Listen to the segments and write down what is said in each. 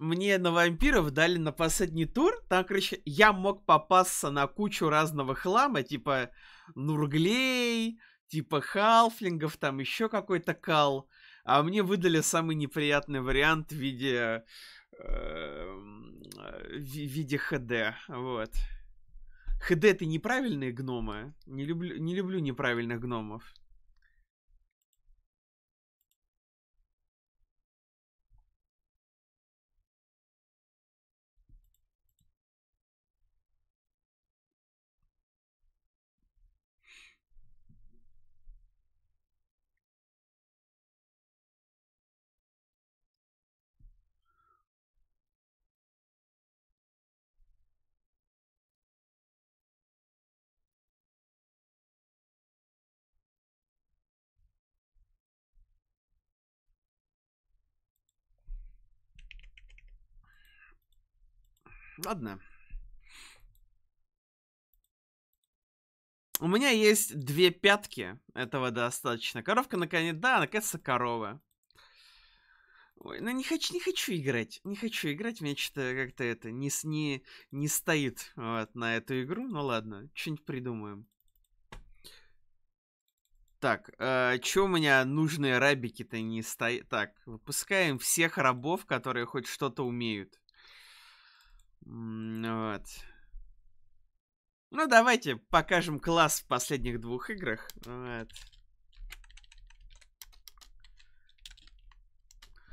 мне на вампиров дали на последний тур, там, короче, я мог попасться на кучу разного хлама, типа нурглей, типа халфлингов, там еще какой-то кал. А мне выдали самый неприятный вариант в виде... Э, в виде ХД, вот. ХД это неправильные гномы. Не люблю, не люблю неправильных гномов. Ладно. У меня есть две пятки. Этого достаточно. Коровка наконец... Да, наконец-то корова. Ой, ну не хочу, не хочу играть. Не хочу играть. Мне что-то как-то это не, не, не стоит вот, на эту игру. Ну ладно, что-нибудь придумаем. Так, э, чё у меня нужные рабики-то не стоят? Так, выпускаем всех рабов, которые хоть что-то умеют. Ну вот. Ну, давайте покажем класс в последних двух играх. Вот.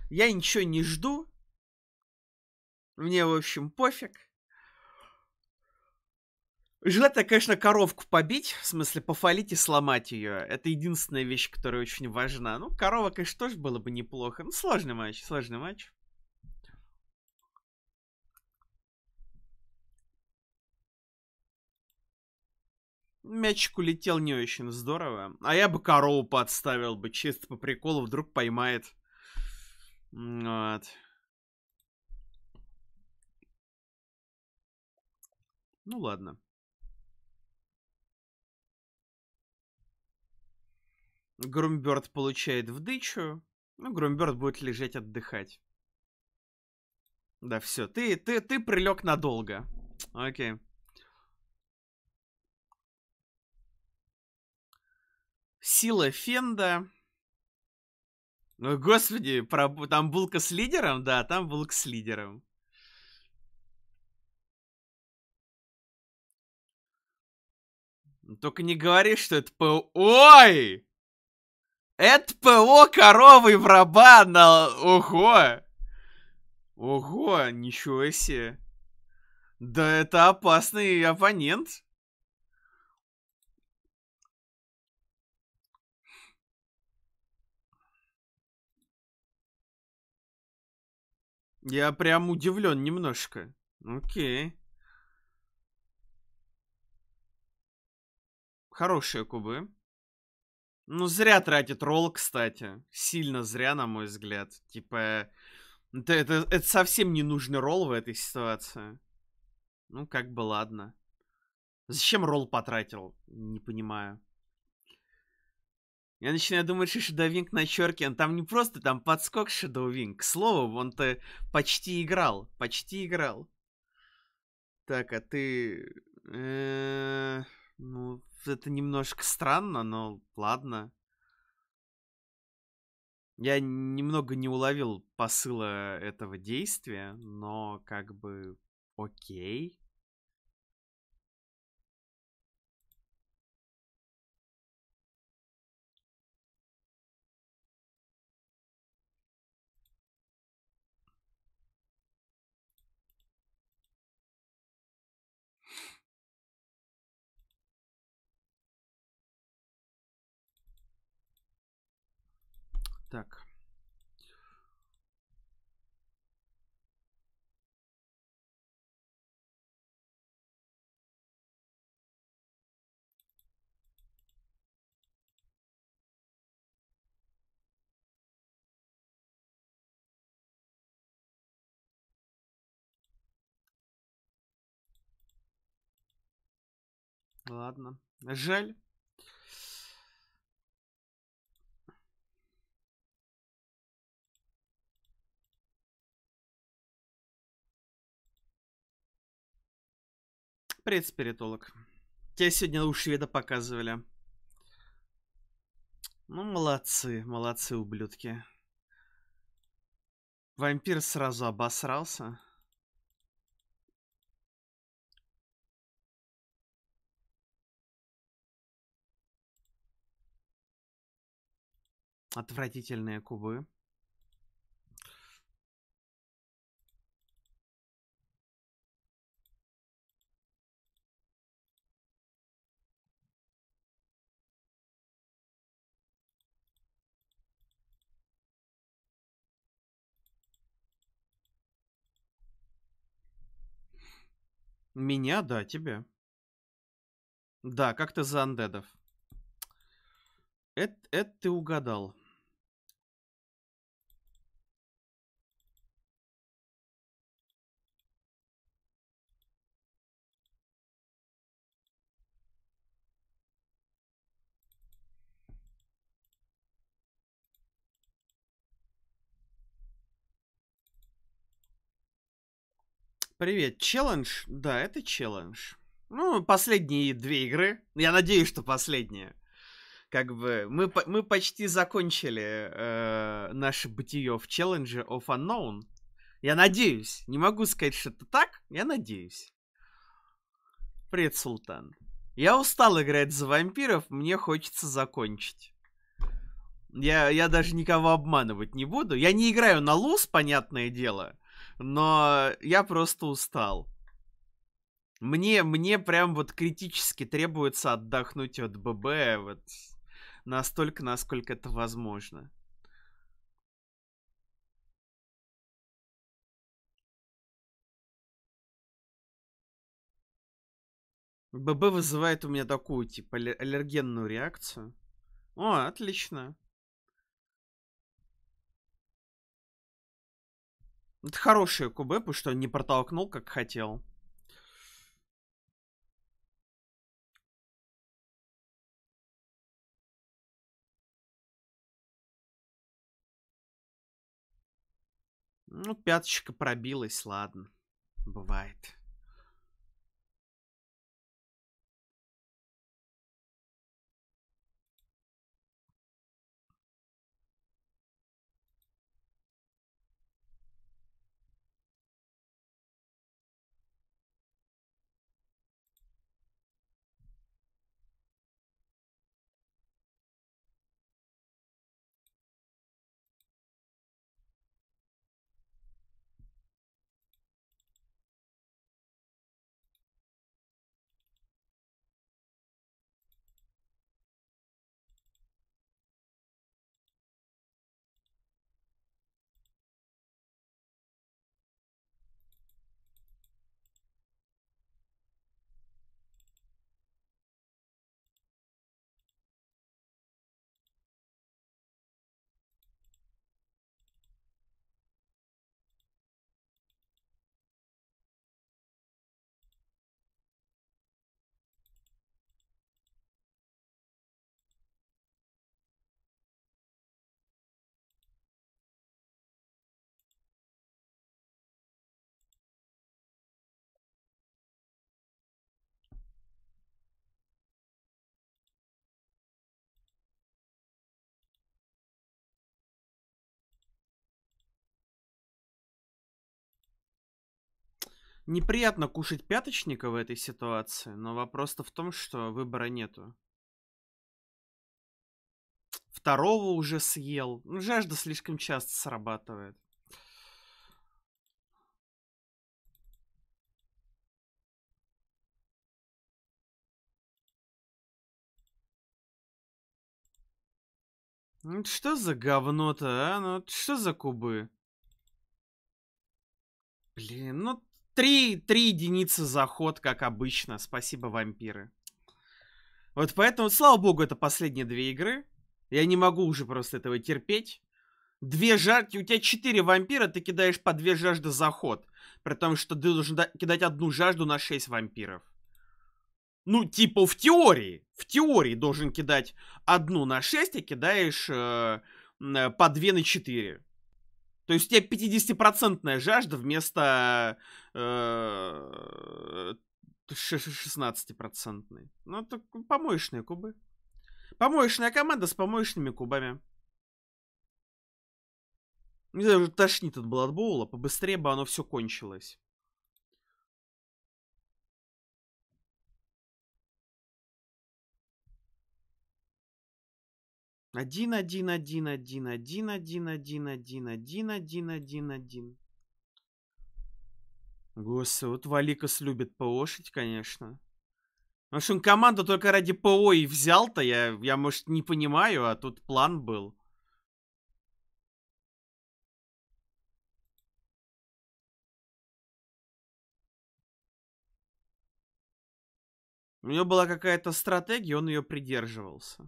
Я ничего не жду. Мне, в общем, пофиг. Желательно, конечно, коровку побить, в смысле пофалить и сломать ее. Это единственная вещь, которая очень важна. Ну, корова, конечно, тоже было бы неплохо. Ну, сложный матч, сложный матч. Мячик улетел не очень здорово. А я бы корову подставил бы, чисто по приколу, вдруг поймает. Вот. Ну ладно. Грумберт получает в дычу, Ну, Грумберт будет лежать отдыхать. Да, все. Ты, ты, ты прилег надолго. Окей. Сила Фенда. Ну, господи, про... там булка с лидером? Да, там булка с лидером. Ну, только не говори, что это ПО... Ой! Это ПО коровы враба на... Ого! Ого, ничего себе. Да это опасный оппонент. Я прям удивлен немножко. Окей. Хорошие кубы. Ну, зря тратит ролл, кстати. Сильно зря, на мой взгляд. Типа, ну, это, это, это совсем не нужный ролл в этой ситуации. Ну, как бы ладно. Зачем ролл потратил? Не понимаю. Я начинаю думать, что Шедовинг на черке, он там не просто там подскок Шедовинг. К слову, он-то почти играл, почти играл. Так, а ты... Э, ну, это немножко странно, но ладно. Я немного не уловил посыла этого действия, но как бы окей. Так. Ладно. Жаль. Привет, спиритолог. Тебя сегодня у шведа показывали. Ну, молодцы, молодцы, ублюдки. Вампир сразу обосрался. Отвратительные кубы. Меня, да, тебя. Да, как-то за андедов. Это, это ты угадал. Привет, челлендж? Да, это челлендж. Ну, последние две игры. Я надеюсь, что последние, Как бы мы, мы почти закончили э, наше бытие в челлендже of Unknown. Я надеюсь. Не могу сказать, что это так. Я надеюсь. Привет, Султан. Я устал играть за вампиров. Мне хочется закончить. Я, я даже никого обманывать не буду. Я не играю на луз, понятное дело но я просто устал. Мне, мне прям вот критически требуется отдохнуть от ББ вот настолько, насколько это возможно. ББ вызывает у меня такую, типа, аллергенную реакцию. О, отлично. Это хорошее кубе, потому что не протолкнул, как хотел. Ну, пяточка пробилась, ладно. Бывает. Неприятно кушать пяточника в этой ситуации, но вопрос-то в том, что выбора нету. Второго уже съел. Ну, жажда слишком часто срабатывает. Ну что за говно-то, а? Ну что за кубы? Блин, ну Три, три единицы заход, как обычно. Спасибо, вампиры. Вот поэтому, слава богу, это последние две игры. Я не могу уже просто этого терпеть. Две жажды, у тебя четыре вампира, ты кидаешь по две жажды заход, При том, что ты должен кидать одну жажду на шесть вампиров. Ну, типа в теории. В теории должен кидать одну на шесть, а кидаешь э, э по две на четыре. То есть у тебя 50-процентная жажда вместо э, 16-процентной. Ну, это помоечные кубы. Помоечная команда с помоечными кубами. Не знаю, уже тошнит от Бладбоула. Побыстрее бы оно все кончилось. Один, один, один, один, один, один, один, один, один, один, один, один. Господи, вот Валикас любит ПОшить, конечно. В общем, команду только ради ПО и взял-то. Я, я, может, не понимаю, а тут план был. У него была какая-то стратегия, он ее придерживался.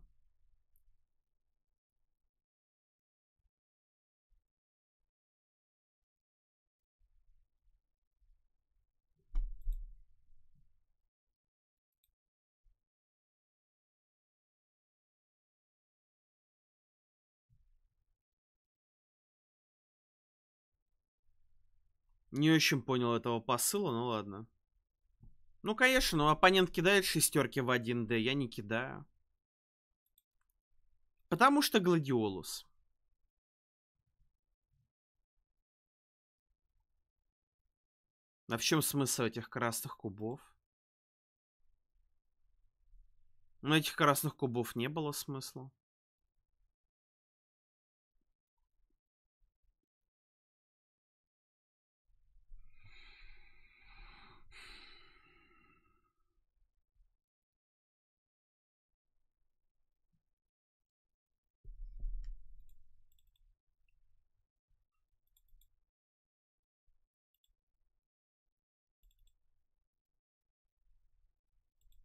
Не очень понял этого посыла, но ну ладно. Ну, конечно, но ну, оппонент кидает шестерки в 1D, я не кидаю. Потому что Гладиолус. А в чем смысл этих красных кубов? Но ну, этих красных кубов не было смысла.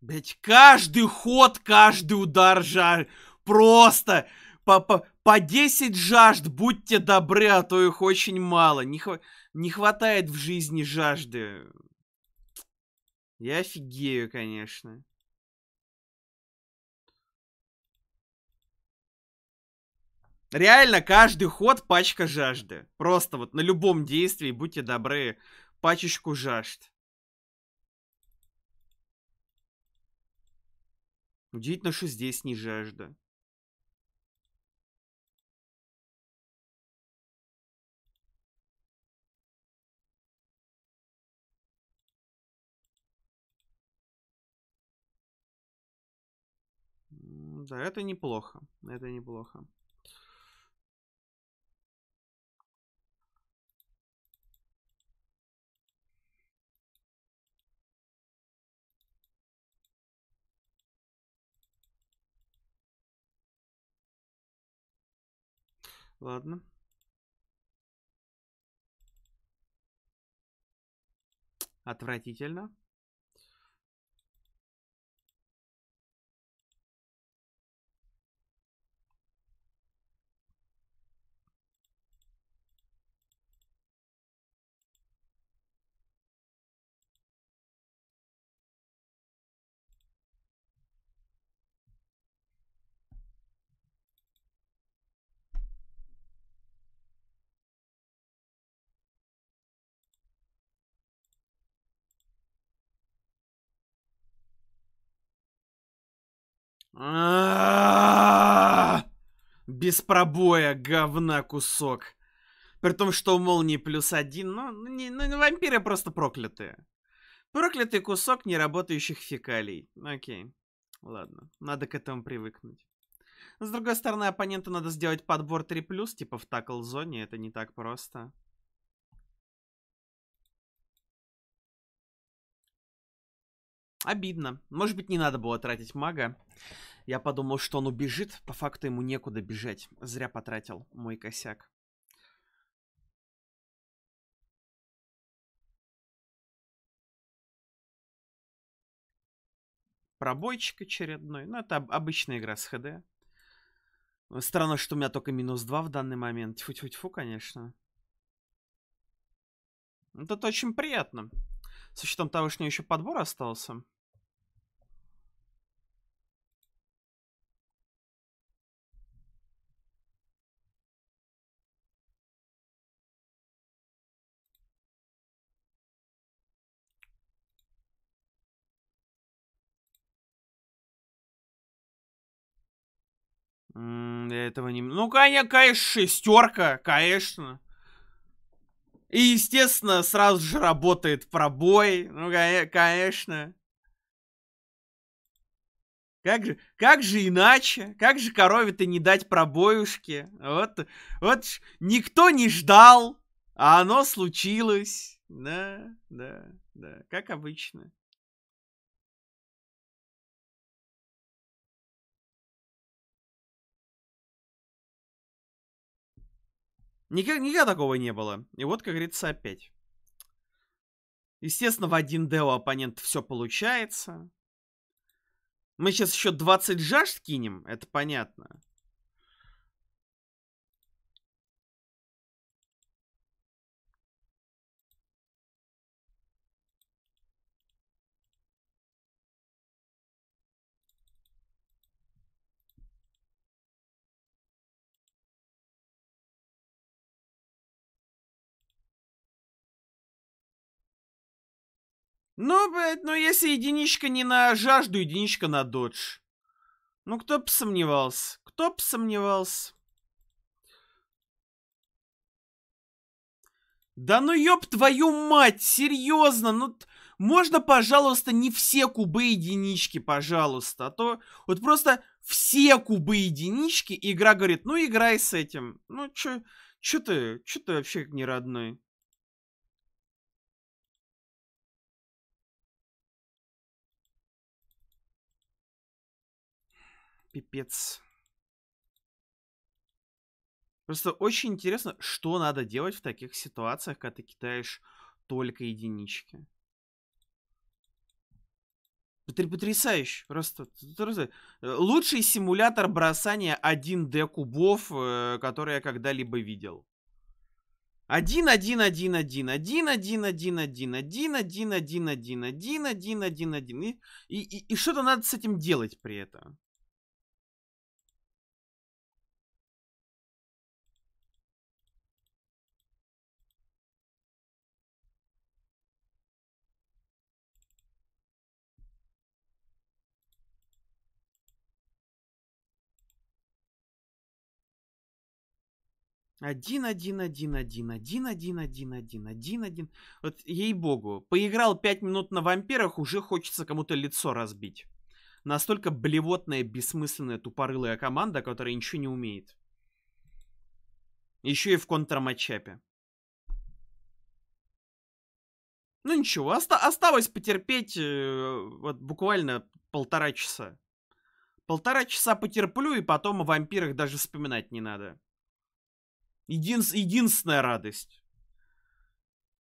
Блять, каждый ход, каждый удар жар. Просто по, по, по 10 жажд, будьте добры, а то их очень мало. Не, хва не хватает в жизни жажды. Я офигею, конечно. Реально, каждый ход пачка жажды. Просто вот на любом действии, будьте добры, пачечку жажд. Удивительно, что здесь не жажда. Да, это неплохо. Это неплохо. Ладно. Отвратительно. Без пробоя говна кусок. При том, что у молнии плюс один, но не, ну, вампиры просто проклятые. Проклятый кусок неработающих фекалий. Окей. Ладно, надо к этому привыкнуть. С другой стороны, оппоненту надо сделать подбор 3+, типа в такл-зоне, это не так просто. Обидно. Может быть, не надо было тратить мага. Я подумал, что он убежит. По факту ему некуда бежать. Зря потратил мой косяк. Пробойчик очередной. Ну, это обычная игра с ХД. Странно, что у меня только минус 2 в данный момент. Тьфу-тьфу-тьфу, конечно. Это очень приятно. С учетом того, что у него еще подбор остался. этого не... Ну, конечно, шестерка, конечно. И, естественно, сразу же работает пробой. Ну, конечно. Как же, как же иначе? Как же корове-то не дать пробоюшки? Вот, вот никто не ждал, а оно случилось. Да, да, да, как обычно. Никак, никогда такого не было. И вот, как говорится, опять. Естественно, в один d оппонент все получается. Мы сейчас еще 20 жаж скинем, это понятно. Ну, блядь, ну если единичка не на жажду, единичка на додж. Ну, кто бы сомневался. Кто бы сомневался. Да ну ёб твою мать, серьезно, ну... Можно, пожалуйста, не все кубы единички, пожалуйста, а то вот просто все кубы единички, игра говорит, ну играй с этим. Ну чё, чё ты, чё ты вообще как не родной? Пипец. Просто очень интересно, что надо делать в таких ситуациях, когда ты кидаешь только единички. Потрясающе. Просто, просто лучший симулятор бросания 1D кубов, который я когда-либо видел. 1 1 1 1 1 1 1 1 1 1 1 1 1 1 1 1 1 и, и, и что-то надо с этим делать при этом. Один, один, один, один, один, один, один, один, один, один. Вот ей-богу, поиграл пять минут на вампирах, уже хочется кому-то лицо разбить. Настолько блевотная, бессмысленная, тупорылая команда, которая ничего не умеет. Еще и в контрматчапе. Ну ничего, оста осталось потерпеть э, вот буквально полтора часа. Полтора часа потерплю, и потом о вампирах даже вспоминать не надо. Един... Единственная радость.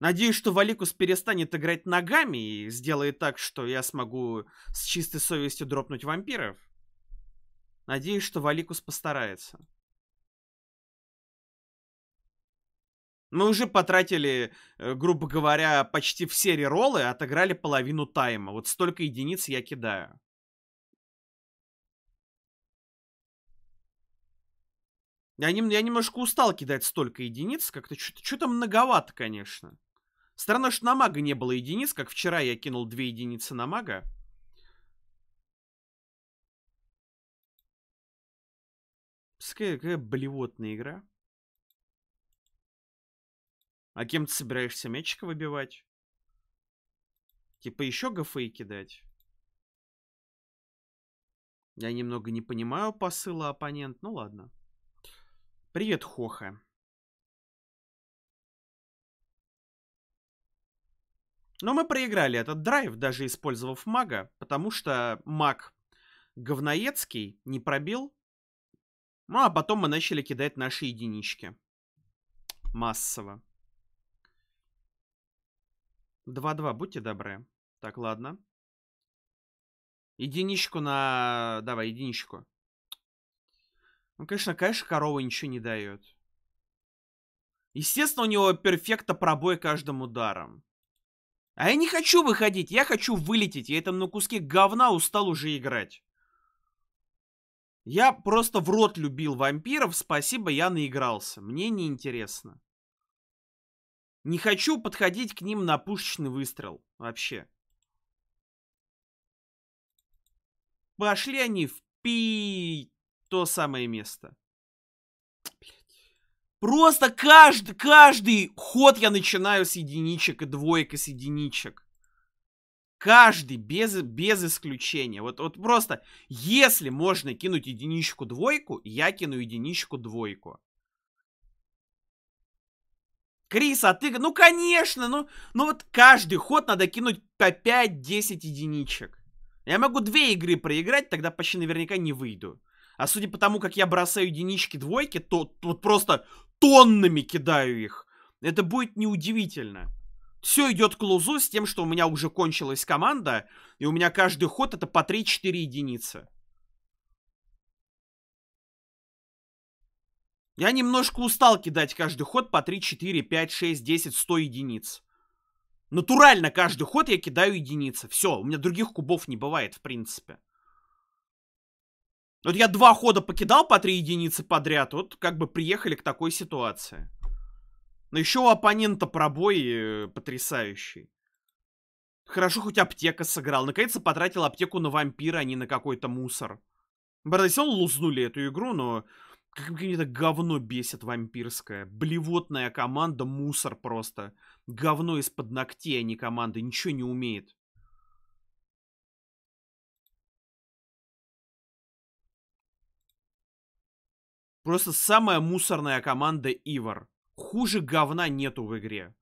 Надеюсь, что Валикус перестанет играть ногами и сделает так, что я смогу с чистой совестью дропнуть вампиров. Надеюсь, что Валикус постарается. Мы уже потратили, э, грубо говоря, почти все реролы, отыграли половину тайма. Вот столько единиц я кидаю. Я, не, я немножко устал кидать столько единиц, как-то что-то многовато, конечно. Странно, что на мага не было единиц, как вчера я кинул две единицы на мага. Пускай какая блевотная игра. А кем ты собираешься мячика выбивать? Типа еще гафы кидать? Я немного не понимаю посыла оппонент. Ну ладно. Привет, Хоха. Но мы проиграли этот драйв, даже использовав мага, потому что маг говноецкий не пробил. Ну, а потом мы начали кидать наши единички. Массово. 2-2, будьте добры. Так, ладно. Единичку на... Давай, единичку. Ну, конечно, конечно, корова ничего не дает. Естественно, у него перфекта пробой каждым ударом. А я не хочу выходить, я хочу вылететь. Я там на куске говна устал уже играть. Я просто в рот любил вампиров, спасибо, я наигрался. Мне неинтересно. Не хочу подходить к ним на пушечный выстрел вообще. Пошли они в пить. То самое место. Просто каждый, каждый ход я начинаю с единичек и двоек и с единичек. Каждый, без, без исключения. Вот, вот просто, если можно кинуть единичку-двойку, я кину единичку-двойку. Крис, а ты... Ну, конечно, ну, ну вот каждый ход надо кинуть по 5-10 единичек. Я могу две игры проиграть, тогда почти наверняка не выйду. А судя по тому, как я бросаю единички, двойки, то вот просто тоннами кидаю их. Это будет неудивительно. Все идет к лузу с тем, что у меня уже кончилась команда, и у меня каждый ход это по 3-4 единицы. Я немножко устал кидать каждый ход по 3, 4, 5, 6, 10, 100 единиц. Натурально каждый ход я кидаю единицы. Все, у меня других кубов не бывает, в принципе. Вот я два хода покидал по три единицы подряд, вот как бы приехали к такой ситуации. Но еще у оппонента пробой э, потрясающий. Хорошо, хоть аптека сыграл. Наконец-то потратил аптеку на вампира, а не на какой-то мусор. Брат, все лузнули эту игру, но какое-то говно бесит вампирское. Блевотная команда, мусор просто. Говно из-под ногтей, а не команда. Ничего не умеет. Просто самая мусорная команда Ивар. Хуже говна нету в игре.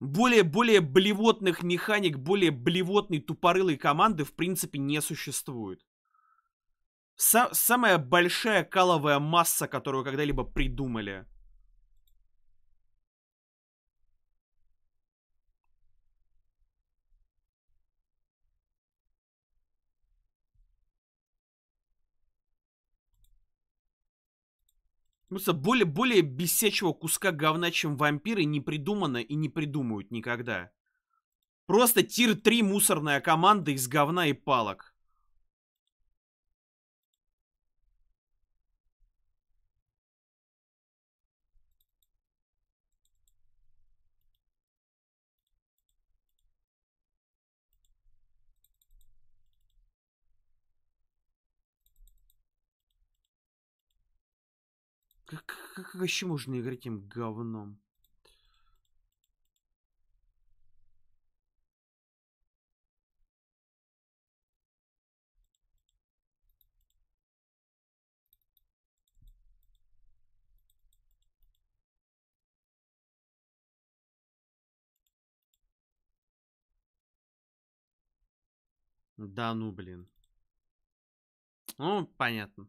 Более, более блевотных механик, более блевотной тупорылой команды в принципе не существует. Са самая большая каловая масса, которую когда-либо придумали. Просто более, более бесячего куска говна, чем вампиры, не придумано и не придумают никогда. Просто тир-3 мусорная команда из говна и палок. Как, как, как еще можно играть им говном? Да ну, блин. Ну, понятно.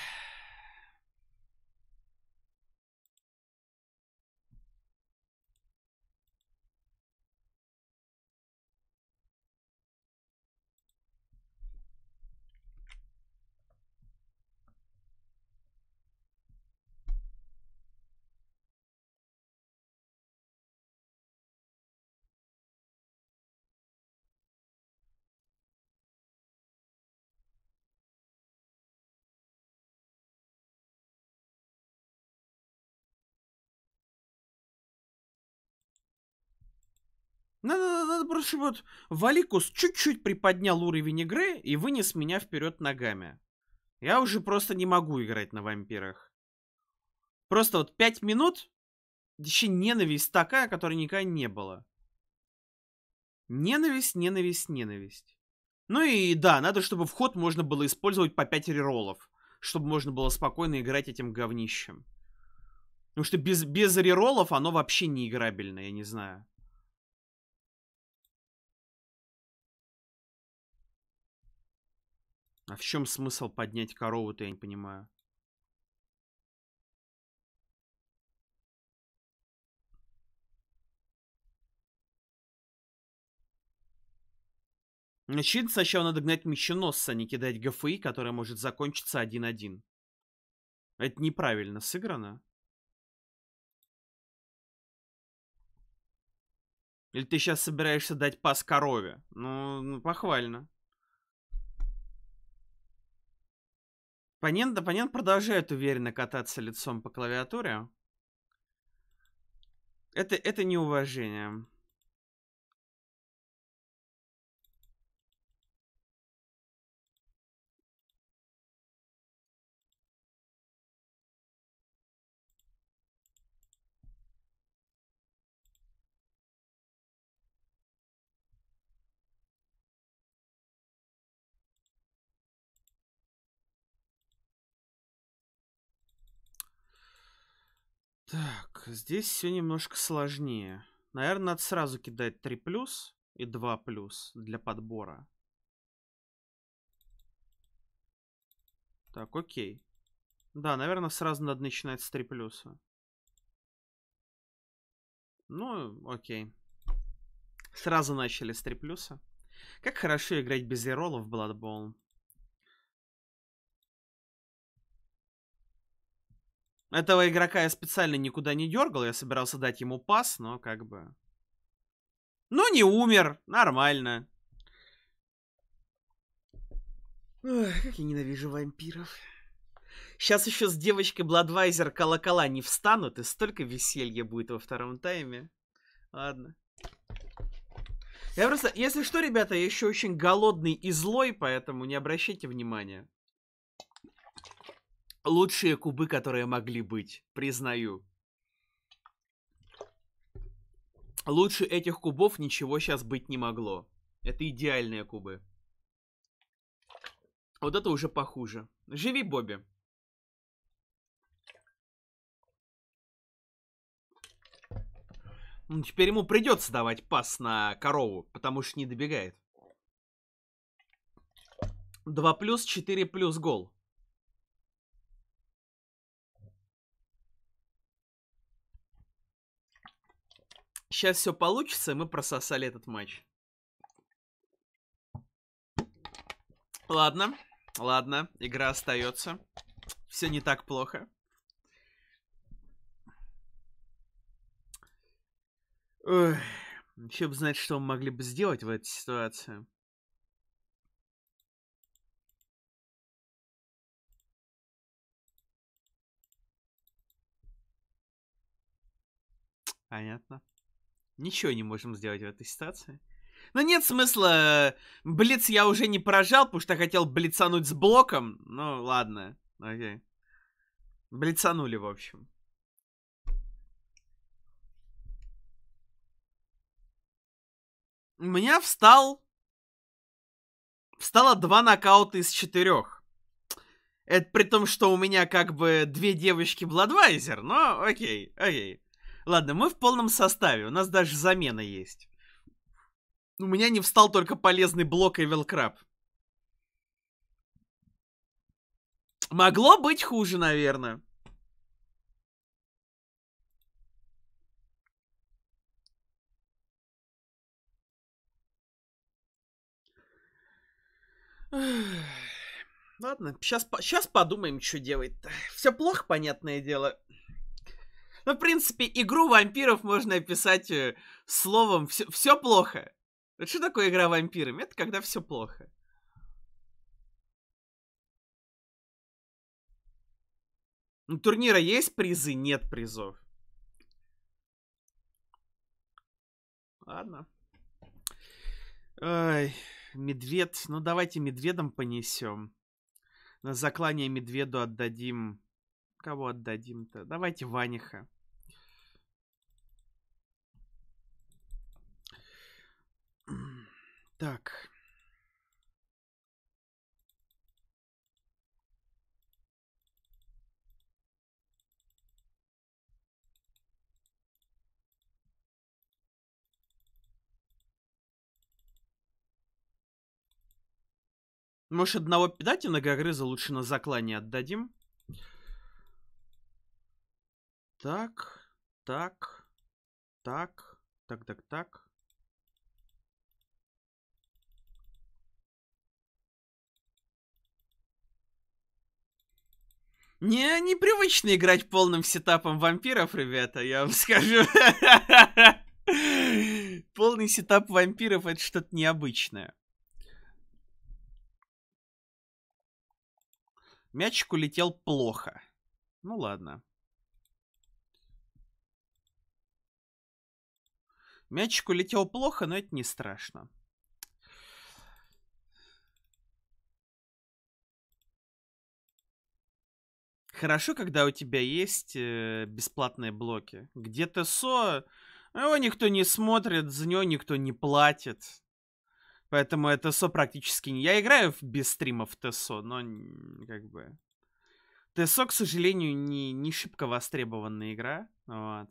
Надо, надо, надо просто вот... Валикус чуть-чуть приподнял уровень игры и вынес меня вперед ногами. Я уже просто не могу играть на вампирах. Просто вот пять минут, еще ненависть такая, которой никогда не было. Ненависть, ненависть, ненависть. Ну и да, надо, чтобы вход можно было использовать по 5 реролов, чтобы можно было спокойно играть этим говнищем. Потому что без, без реролов оно вообще не играбельно, я не знаю. А в чем смысл поднять корову-то, я не понимаю. Очевидно, сначала надо гнать меченосца, а не кидать ГФИ, которая может закончиться 1-1. Это неправильно сыграно. Или ты сейчас собираешься дать пас корове? ну, ну похвально. Оппонент, оппонент продолжает уверенно кататься лицом по клавиатуре. Это, это неуважение. Так, здесь все немножко сложнее. Наверное, надо сразу кидать 3 плюс и 2 плюс для подбора. Так, окей. Да, наверное, сразу надо начинать с 3 плюса. Ну, окей. Сразу начали с 3 плюса. Как хорошо играть без эролов в Bloodborne. Этого игрока я специально никуда не дергал. Я собирался дать ему пас, но как бы... Ну, не умер. Нормально. Ой, как я ненавижу вампиров. Сейчас еще с девочкой Бладвайзер колокола не встанут, и столько веселья будет во втором тайме. Ладно. Я просто... Если что, ребята, я еще очень голодный и злой, поэтому не обращайте внимания. Лучшие кубы, которые могли быть, признаю. Лучше этих кубов ничего сейчас быть не могло. Это идеальные кубы. Вот это уже похуже. Живи, Бобби. Ну, теперь ему придется давать пас на корову, потому что не добегает. 2 плюс, 4 плюс гол. Сейчас все получится, и мы прососали этот матч. Ладно, ладно, игра остается. Все не так плохо. Ой, еще бы знать, что мы могли бы сделать в этой ситуации. Понятно. Ничего не можем сделать в этой ситуации. Но нет смысла. Блиц я уже не поражал, потому что хотел блицануть с блоком. Ну, ладно. Окей. Блицанули, в общем. У меня встал... Встало два нокаута из четырех. Это при том, что у меня как бы две девочки Бладвайзер, но окей, окей. Ладно, мы в полном составе, у нас даже замена есть. У меня не встал только полезный блок Evil Crab. Могло быть хуже, наверное. Ладно, сейчас, сейчас подумаем, что делать-то. Все плохо, понятное дело. Ну, в принципе, игру вампиров можно описать э, словом все, плохо. Вот что такое игра вампирами? Это когда все плохо. У ну, турнира есть призы? Нет призов. Ладно. Ой, медведь. Ну, давайте медведом понесем. На заклание медведу отдадим Кого отдадим-то? Давайте Ваниха. Так. Может, одного педати многогрыза лучше на заклане отдадим? Так, так, так, так, так, так. Не, непривычно играть полным сетапом вампиров, ребята, я вам скажу. Полный сетап вампиров это что-то необычное. Мячик улетел плохо. Ну ладно. Мячик улетел плохо, но это не страшно. Хорошо, когда у тебя есть э, бесплатные блоки. Где ТСО, а его никто не смотрит, за него никто не платит. Поэтому это ТСО практически не... Я играю без стримов в ТСО, но как бы... ТСО, к сожалению, не, не шибко востребованная игра. Вот.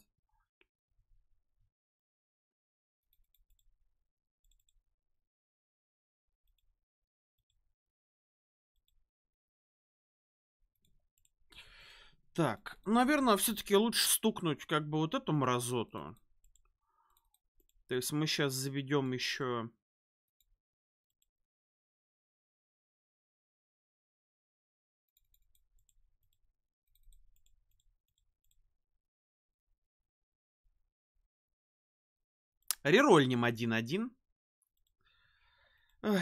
Так, наверное, все-таки лучше стукнуть как бы вот эту мразоту. То есть мы сейчас заведем еще... Рерольнем 1-1.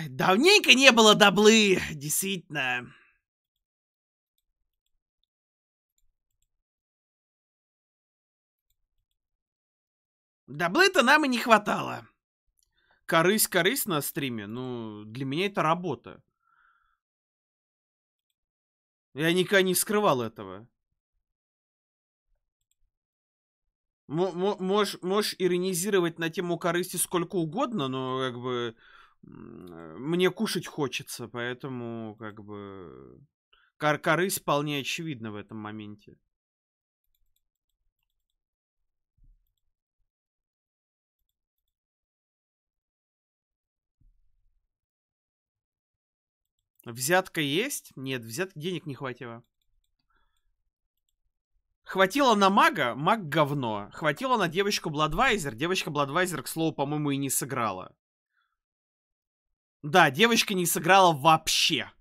Давненько не было даблы, действительно. то нам и не хватало. Корысь-корысь на стриме, ну, для меня это работа. Я никогда не скрывал этого. можешь, можешь иронизировать на тему корысти сколько угодно, но как бы мне кушать хочется, поэтому как бы кор корысть вполне очевидна в этом моменте. Взятка есть? Нет, взятки денег не хватило. Хватило на мага, маг говно. Хватило на девочку Бладвайзер. Девочка Бладвайзер, к слову, по-моему, и не сыграла. Да, девочка не сыграла вообще.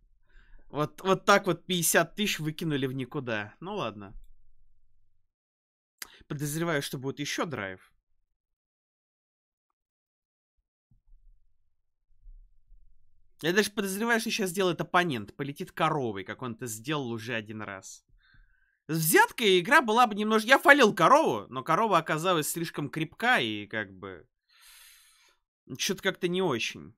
Вот, вот так вот 50 тысяч выкинули в никуда. Ну ладно. Подозреваю, что будет еще драйв. Я даже подозреваю, что сейчас сделает оппонент. Полетит коровой, как он это сделал уже один раз. С взяткой игра была бы немножко... Я фалил корову, но корова оказалась слишком крепка и как бы... Что-то как-то не очень.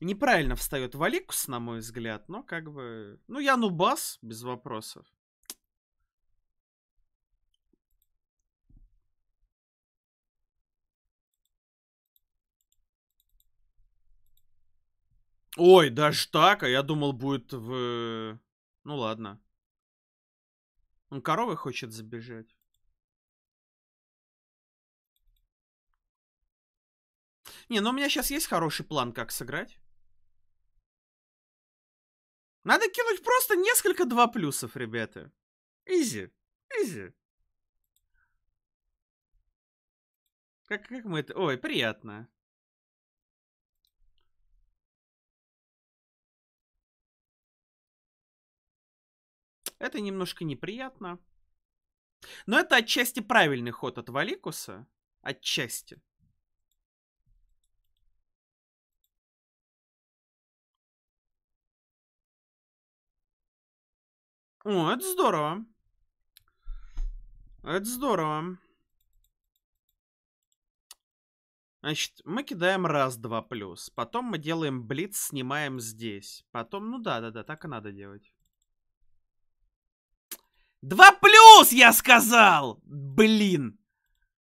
Неправильно встает Валикус, на мой взгляд, но как бы... Ну, я нубас, без вопросов. Ой, даже так? А я думал, будет в... Ну ладно. Он коровы хочет забежать. Не, ну у меня сейчас есть хороший план, как сыграть. Надо кинуть просто несколько два плюсов, ребята. Изи. Изи. Как, как мы это... Ой, приятно. Это немножко неприятно. Но это отчасти правильный ход от Валикуса. Отчасти. О, это здорово. Это здорово. Значит, мы кидаем раз, два плюс. Потом мы делаем блиц, снимаем здесь. Потом, ну да, да, да, так и надо делать. Два плюс, я сказал! Блин.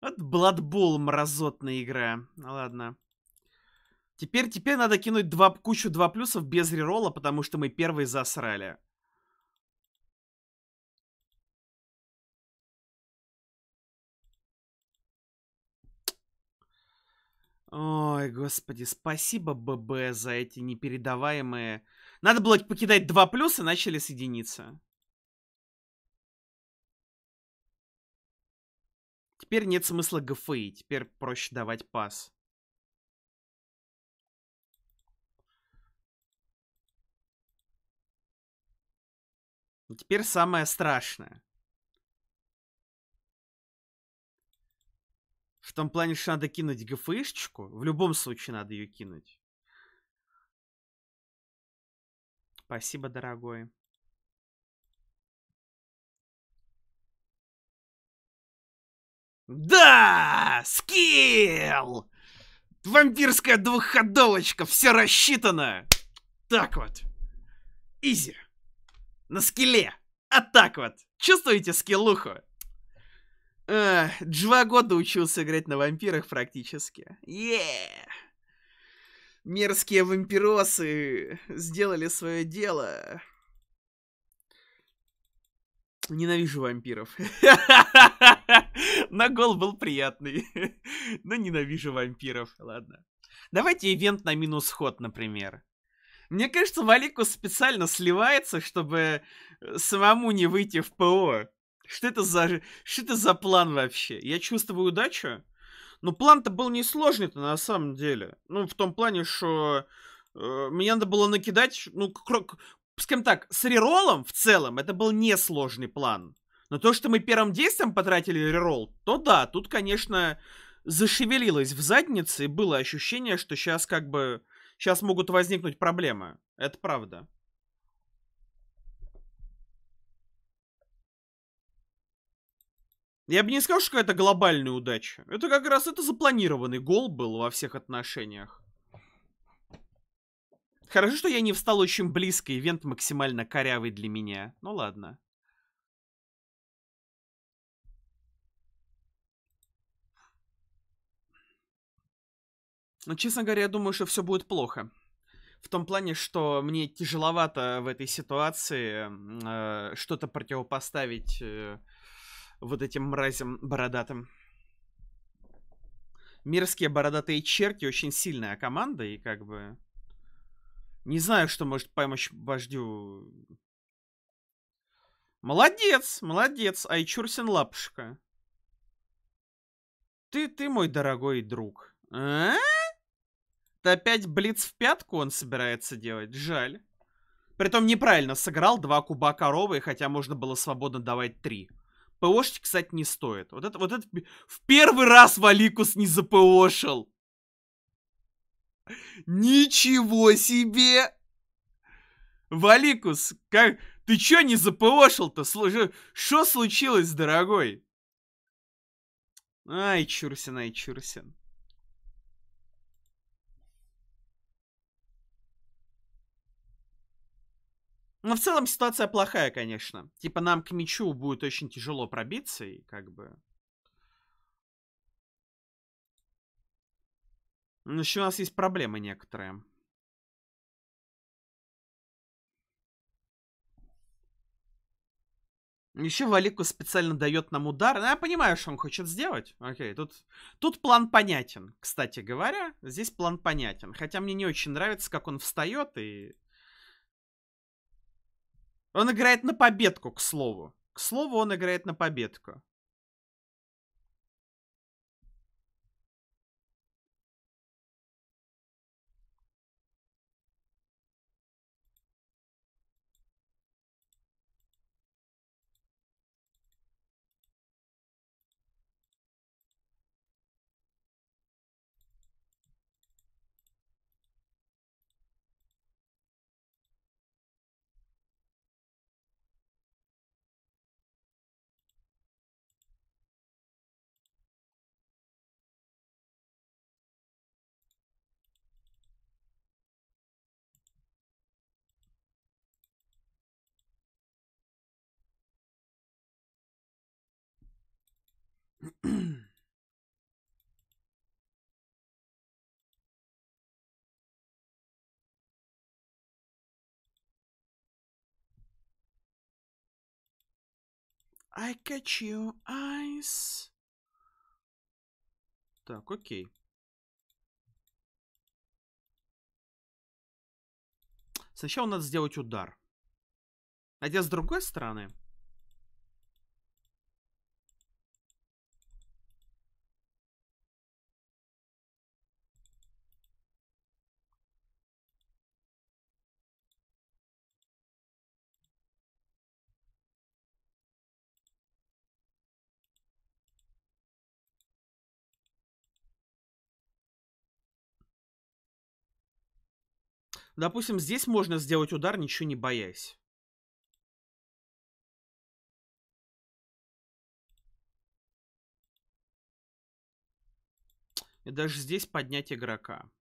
Вот Бладбол мразотная игра. Ну ладно. Теперь, теперь надо кинуть два, кучу два плюсов без рерола, потому что мы первые засрали. Ой, господи, спасибо, ББ, за эти непередаваемые... Надо было покидать два плюса, начали с единицы. Теперь нет смысла ГФИ, теперь проще давать пас. И теперь самое страшное. В том плане, что надо кинуть ГФИшечку. В любом случае надо ее кинуть. Спасибо, дорогой. Да! Скилл! Вампирская двухходовочка, все рассчитано! Так вот. Изи. На скилле. А так вот. Чувствуете скиллуху? А, два года учился играть на вампирах практически. Еее! Мерзкие вампиросы сделали свое дело. Ненавижу вампиров. Нагол был приятный. Но ненавижу вампиров. Ладно. Давайте ивент на минус ход, например. Мне кажется, Валикус специально сливается, чтобы э, самому не выйти в ПО. Что это за, что это за план вообще? Я чувствую удачу. Но план-то был несложный-то на самом деле. Ну, в том плане, что э, мне надо было накидать, ну, скажем так, с реролом в целом это был несложный план. Но то, что мы первым действием потратили рерол, то да, тут, конечно, зашевелилось в заднице, и было ощущение, что сейчас как бы... Сейчас могут возникнуть проблемы. Это правда. Я бы не сказал, что это глобальная удача. Это как раз это запланированный гол был во всех отношениях. Хорошо, что я не встал очень близко, ивент максимально корявый для меня. Ну ладно. Но, ну, честно говоря, я думаю, что все будет плохо. В том плане, что мне тяжеловато в этой ситуации э, что-то противопоставить э, вот этим мразям бородатым. Мирские бородатые черти очень сильная команда, и как бы... Не знаю, что может помочь вождю. Молодец, молодец, Айчурсин лапушка. Ты, ты мой дорогой друг. А? Это опять блиц в пятку он собирается делать, жаль. Притом неправильно сыграл два куба коровы, хотя можно было свободно давать три. ПОшить, кстати, не стоит. Вот это, вот это в первый раз Валикус не запошил. Ничего себе! Валикус, как... Ты чё не заполошил-то? Что случилось, дорогой? Ай, Чурсин, ай, Чурсин. Но ну, в целом ситуация плохая, конечно. Типа нам к мечу будет очень тяжело пробиться, и как бы... Но ну, еще у нас есть проблемы некоторые. Еще Валику специально дает нам удар. Ну, я понимаю, что он хочет сделать. Окей, тут, тут план понятен, кстати говоря. Здесь план понятен. Хотя мне не очень нравится, как он встает и... Он играет на победку, к слову. К слову, он играет на победку. I catch you eyes. Так, окей. Сначала надо сделать удар. Хотя а с другой стороны... Допустим, здесь можно сделать удар, ничего не боясь. И даже здесь поднять игрока.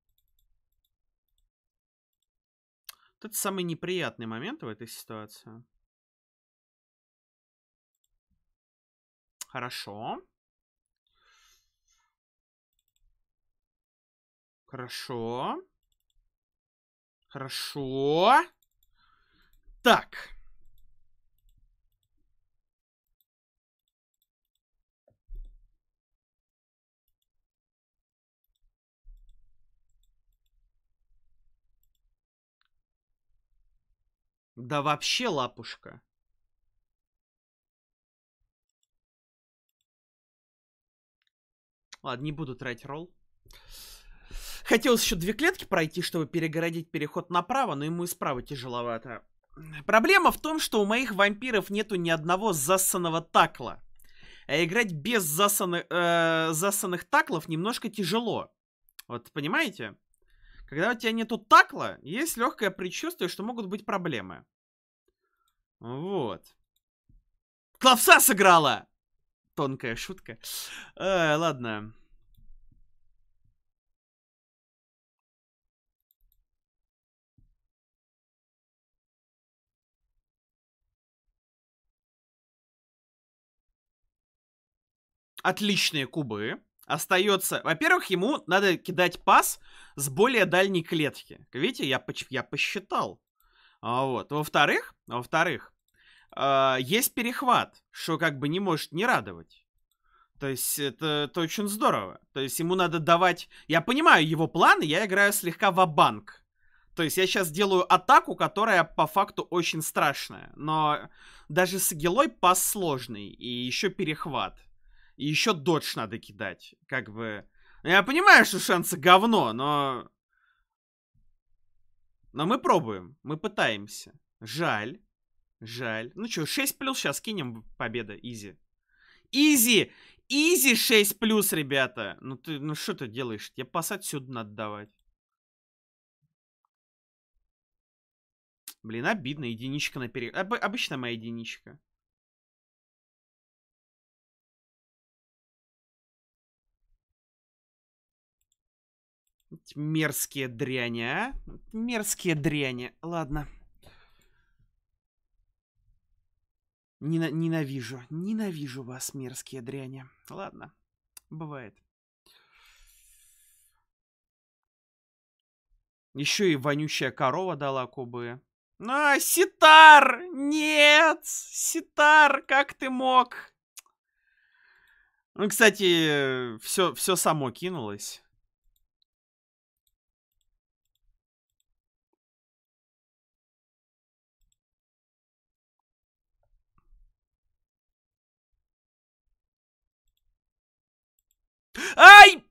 Вот это самый неприятный момент в этой ситуации. Хорошо. Хорошо. Хорошо. Так. Да вообще лапушка. Ладно, не буду тратить ролл. Хотелось еще две клетки пройти, чтобы перегородить переход направо, но ему и справа тяжеловато. Проблема в том, что у моих вампиров нету ни одного засанного такла. А играть без засаны, э, засанных таклов немножко тяжело. Вот, понимаете? Когда у тебя нету такла, есть легкое предчувствие, что могут быть проблемы. Вот. Клавса сыграла! Тонкая шутка. Э, ладно. отличные кубы. Остается... Во-первых, ему надо кидать пас с более дальней клетки. Видите, я, поч я посчитал. А, вот. Во-вторых, во-вторых, э есть перехват, что как бы не может не радовать. То есть это, это очень здорово. То есть ему надо давать... Я понимаю его планы, я играю слегка в банк то есть я сейчас делаю атаку, которая по факту очень страшная. Но даже с Гелой пас сложный. И еще перехват. И еще додж надо кидать. Как бы... Ну, я понимаю, что шансы говно, но... Но мы пробуем, мы пытаемся. Жаль, жаль. Ну что, 6 плюс сейчас кинем, победа, изи. Изи! Изи 6 плюс, ребята! Ну ты, ну что ты делаешь? Тебе пас отсюда надо давать. Блин, обидно, единичка на пере... Об... Обычно моя единичка. мерзкие дряни, а? Мерзкие дряни. Ладно. Нена ненавижу. Ненавижу вас, мерзкие дряни. Ладно. Бывает. Еще и вонючая корова дала кубы. А, Ситар! Нет! Ситар, как ты мог? Ну, кстати, все, все само кинулось. Ай!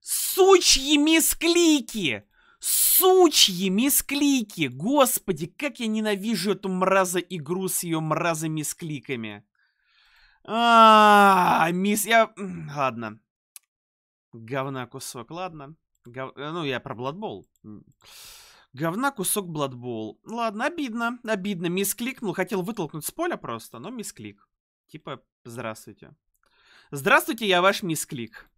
Сучьи мисклики! Сучьи мисклики! Господи, как я ненавижу эту мраза игру с ее мраза скликами. А, -а, я... Ладно. Говна кусок, ладно. Гов... Э, ну, я про Бладбол. Говна кусок Бладбол. Ладно, обидно, обидно. Мискликнул, хотел вытолкнуть с поля просто, но мисклик. Типа, здравствуйте. Здравствуйте, я ваш мисс Клик.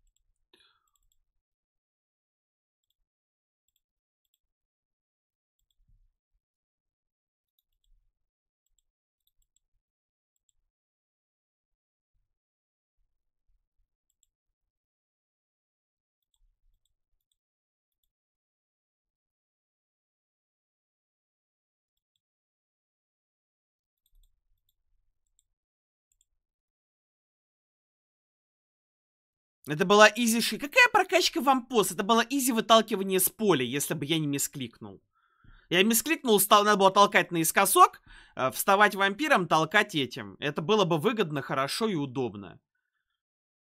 Это была изи... Какая прокачка вампос? Это было изи выталкивание с поля, если бы я не мискликнул. Я мискликнул, стал, надо было толкать наискосок, э, вставать вампиром, толкать этим. Это было бы выгодно, хорошо и удобно.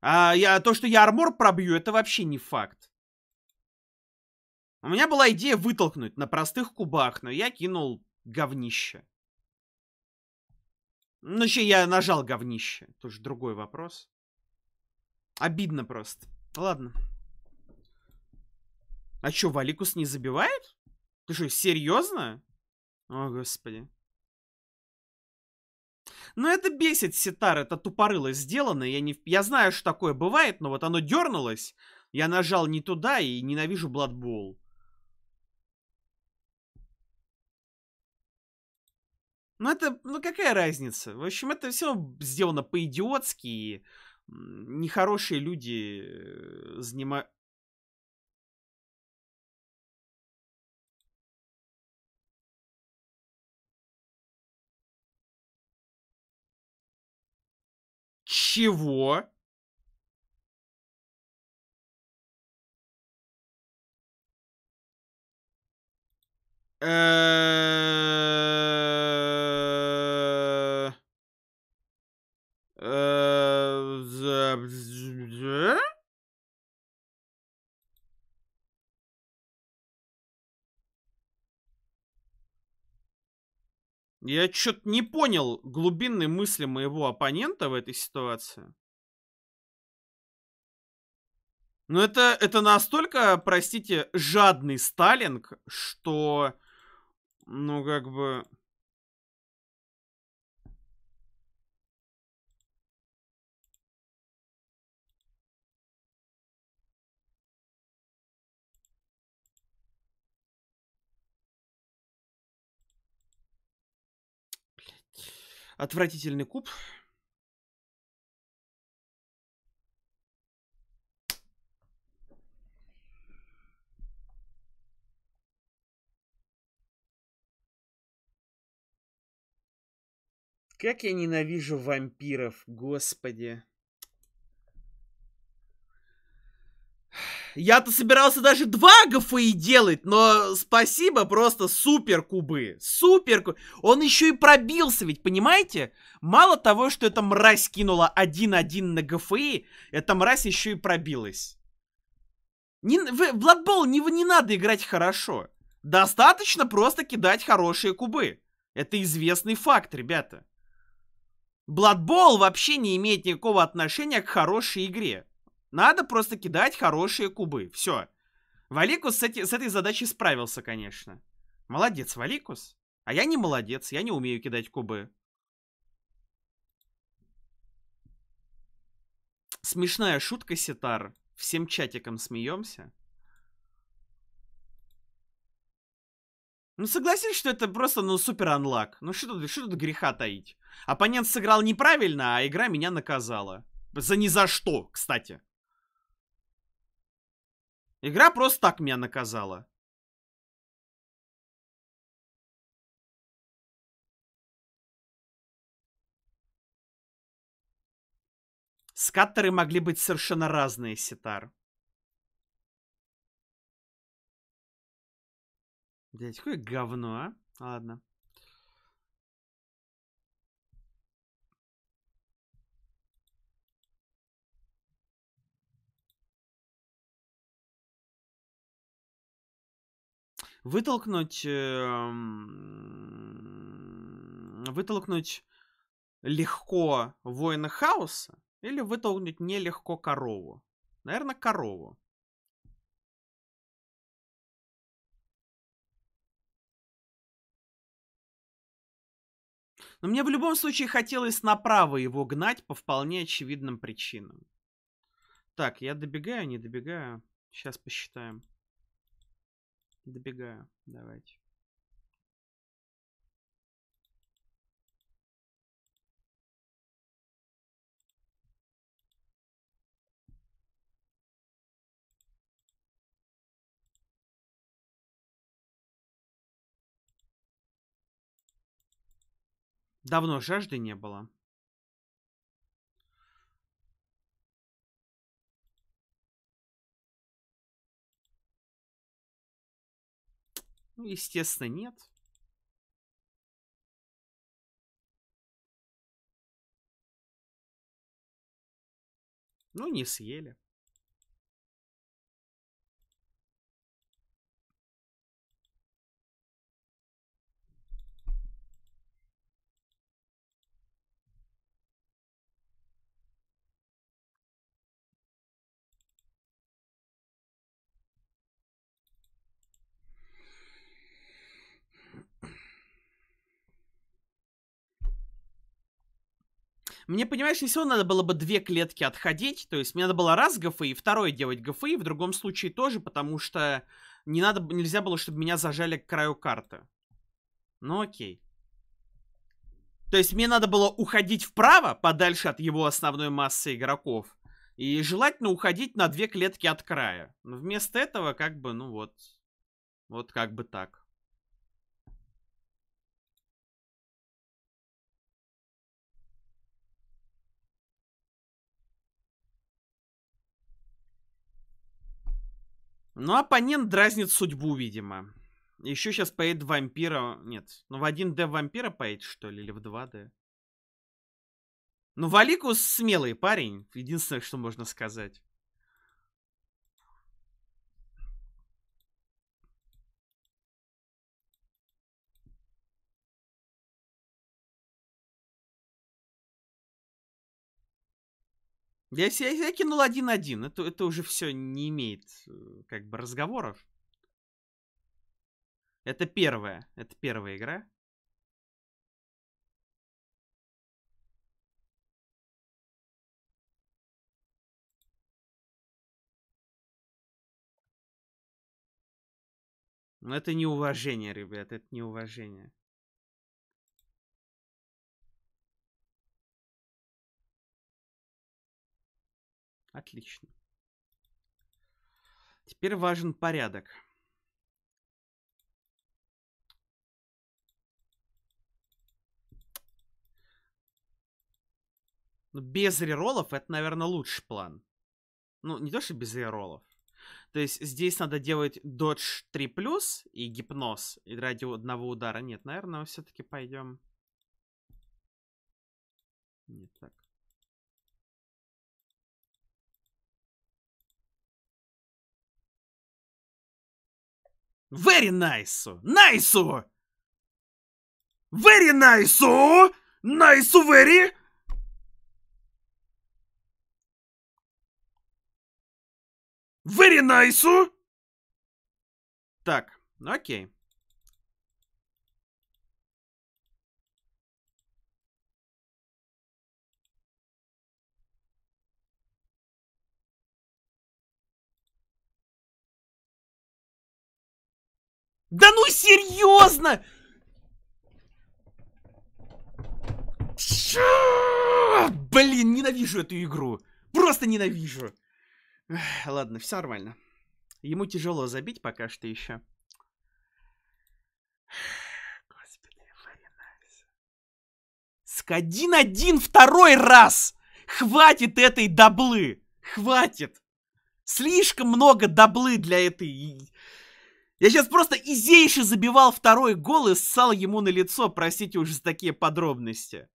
А я, то, что я армор пробью, это вообще не факт. У меня была идея вытолкнуть на простых кубах, но я кинул говнище. Ну, еще я нажал говнище. Тоже другой вопрос. Обидно просто. Ладно. А чё, Валикус не забивает? Ты что, серьезно? О, господи. Но ну, это бесит ситар, это тупорыло сделано. Я, не... я знаю, что такое бывает, но вот оно дернулось. Я нажал не туда и ненавижу Бладбол. Ну это, ну какая разница? В общем, это все сделано по-идиотски и нехорошие люди э, занимают... Чего? Эээ... Э, Я что-то не понял глубинной мысли моего оппонента в этой ситуации. Но это, это настолько, простите, жадный Сталинг, что, ну, как бы... Отвратительный куб. Как я ненавижу вампиров, господи. Я-то собирался даже два ГФИ делать, но спасибо, просто супер кубы. Супер кубы. Он еще и пробился ведь, понимаете? Мало того, что эта мразь кинула 1-1 на ГФИ, эта мразь еще и пробилась. Не, в бладбол не, не надо играть хорошо. Достаточно просто кидать хорошие кубы. Это известный факт, ребята. Бладбол вообще не имеет никакого отношения к хорошей игре. Надо просто кидать хорошие кубы. Все. Валикус с, эти, с этой задачей справился, конечно. Молодец, Валикус. А я не молодец, я не умею кидать кубы. Смешная шутка, Ситар. Всем чатиком смеемся. Ну согласись, что это просто, ну, супер анлак. Ну что тут, что тут греха таить? Оппонент сыграл неправильно, а игра меня наказала. За ни за что, кстати. Игра просто так меня наказала. Скаттеры могли быть совершенно разные, Ситар. Блять, какое говно, а? Ладно. вытолкнуть, эм, вытолкнуть легко воина хаоса или вытолкнуть нелегко корову? Наверное, корову. Но мне в любом случае хотелось направо его гнать по вполне очевидным причинам. Так, я добегаю, не добегаю. Сейчас посчитаем. Добегаю. Давайте. Давно жажды не было. Ну, естественно, нет. Ну, не съели. Мне, понимаешь, если надо было бы две клетки отходить, то есть мне надо было раз и второе делать ГФИ, в другом случае тоже, потому что не надо, нельзя было, чтобы меня зажали к краю карты. Ну окей. То есть мне надо было уходить вправо, подальше от его основной массы игроков, и желательно уходить на две клетки от края. Но вместо этого как бы, ну вот, вот как бы так. Но ну, оппонент дразнит судьбу, видимо. Еще сейчас поедет вампира. Нет, ну в 1D вампира поедет, что ли, или в 2D? Ну, Валикус смелый парень. Единственное, что можно сказать. Я, я, я кинул 1-1. Это, это уже все не имеет э, как бы разговоров. Это первая. Это первая игра. Но это неуважение, ребят, это неуважение. Отлично. Теперь важен порядок. Ну, без реролов это, наверное, лучший план. Ну, не то, что без реролов. То есть здесь надо делать додж 3 плюс и гипноз. И ради одного удара. Нет, наверное, мы все-таки пойдем. Не так. Very nice! Nice! Very nice! Nice very! Very nice! Так, окей. Да ну серьезно! Черт! Блин, ненавижу эту игру. Просто ненавижу. Ладно, все нормально. Ему тяжело забить пока что еще. Господи, один второй раз! Хватит этой даблы! Хватит! Слишком много даблы для этой... Я сейчас просто изейше забивал второй гол и ссал ему на лицо, простите уже за такие подробности.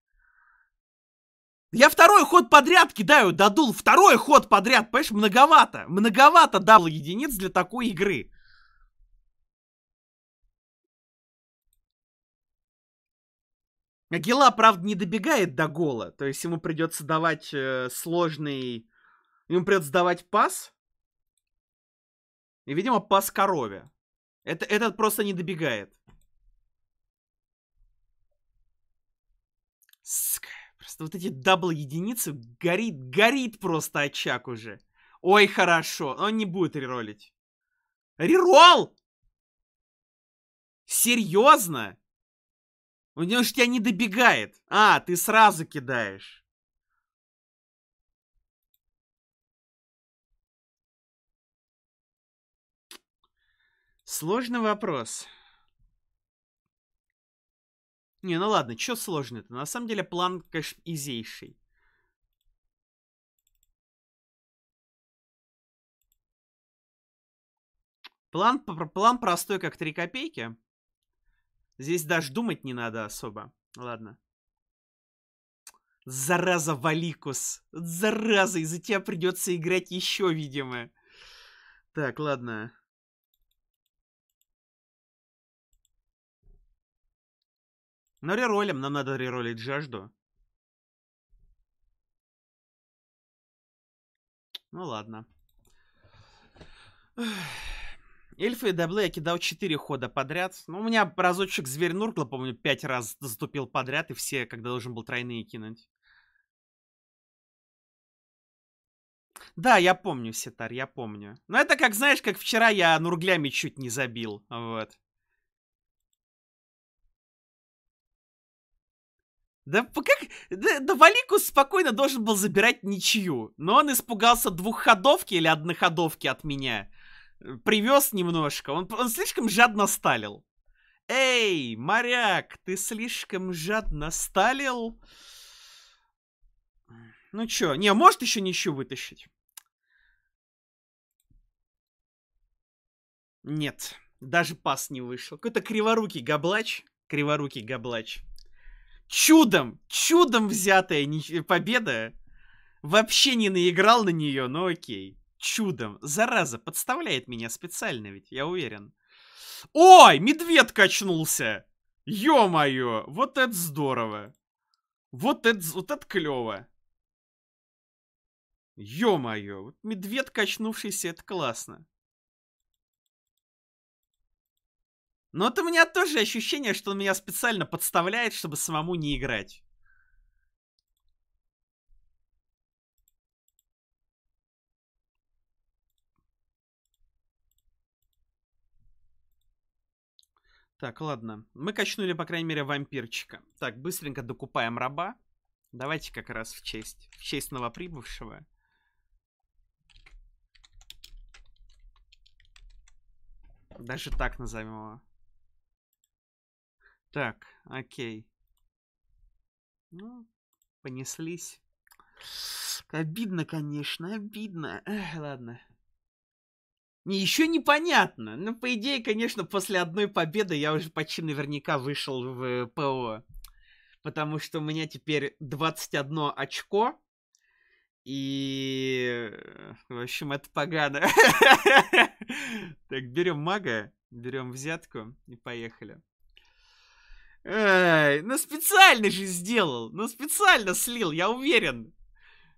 Я второй ход подряд кидаю, додул, второй ход подряд, понимаешь, многовато, многовато дал единиц для такой игры. Гела, правда, не добегает до гола, то есть ему придется давать э, сложный... Ему придется давать пас. И, видимо, пас корове. Это, этот просто не добегает. Сука. Просто вот эти дабл единицы горит, горит просто очаг уже. Ой, хорошо. Он не будет реролить. Рерол! Серьезно? У него же тебя не добегает. А, ты сразу кидаешь. Сложный вопрос. Не, ну ладно, что сложный то На самом деле план, конечно, изейший. План, план простой, как три копейки. Здесь даже думать не надо особо. Ладно. Зараза, Валикус. Зараза, из-за тебя придется играть еще, видимо. Так, ладно. Но реролем нам надо реролить жажду. Ну ладно. Эльфы и даблы я кидал 4 хода подряд. Ну, у меня разочек зверь Нуркла, помню, 5 раз заступил подряд, и все, когда должен был тройные кинуть. Да, я помню, Ситар, я помню. Но это как, знаешь, как вчера я Нурглями чуть не забил, вот. Да как? Да, да Валику спокойно должен был забирать ничью. Но он испугался двухходовки или одноходовки от меня. Привез немножко. Он, он слишком жадно сталил. Эй, моряк, ты слишком жадно сталил? Ну чё, не, может еще ничью вытащить? Нет, даже пас не вышел. Какой-то криворукий габлач. Криворукий габлач чудом, чудом взятая победа. Вообще не наиграл на нее, но окей. Чудом. Зараза, подставляет меня специально ведь, я уверен. Ой, медведь качнулся! Ё-моё, вот это здорово. Вот это, вот это клёво. Ё-моё, вот медведь качнувшийся, это классно. Но это у меня тоже ощущение, что он меня специально подставляет, чтобы самому не играть. Так, ладно. Мы качнули, по крайней мере, вампирчика. Так, быстренько докупаем раба. Давайте как раз в честь. В честь новоприбывшего. Даже так назовем его. Так, окей. Ну, понеслись. Обидно, конечно, обидно. Эх, ладно. Не, еще непонятно. Ну, по идее, конечно, после одной победы я уже почти наверняка вышел в ПО. Потому что у меня теперь 21 очко. И... В общем, это погано. Так, берем мага, берем взятку и поехали. Эй, ну специально же сделал. Ну специально слил, я уверен.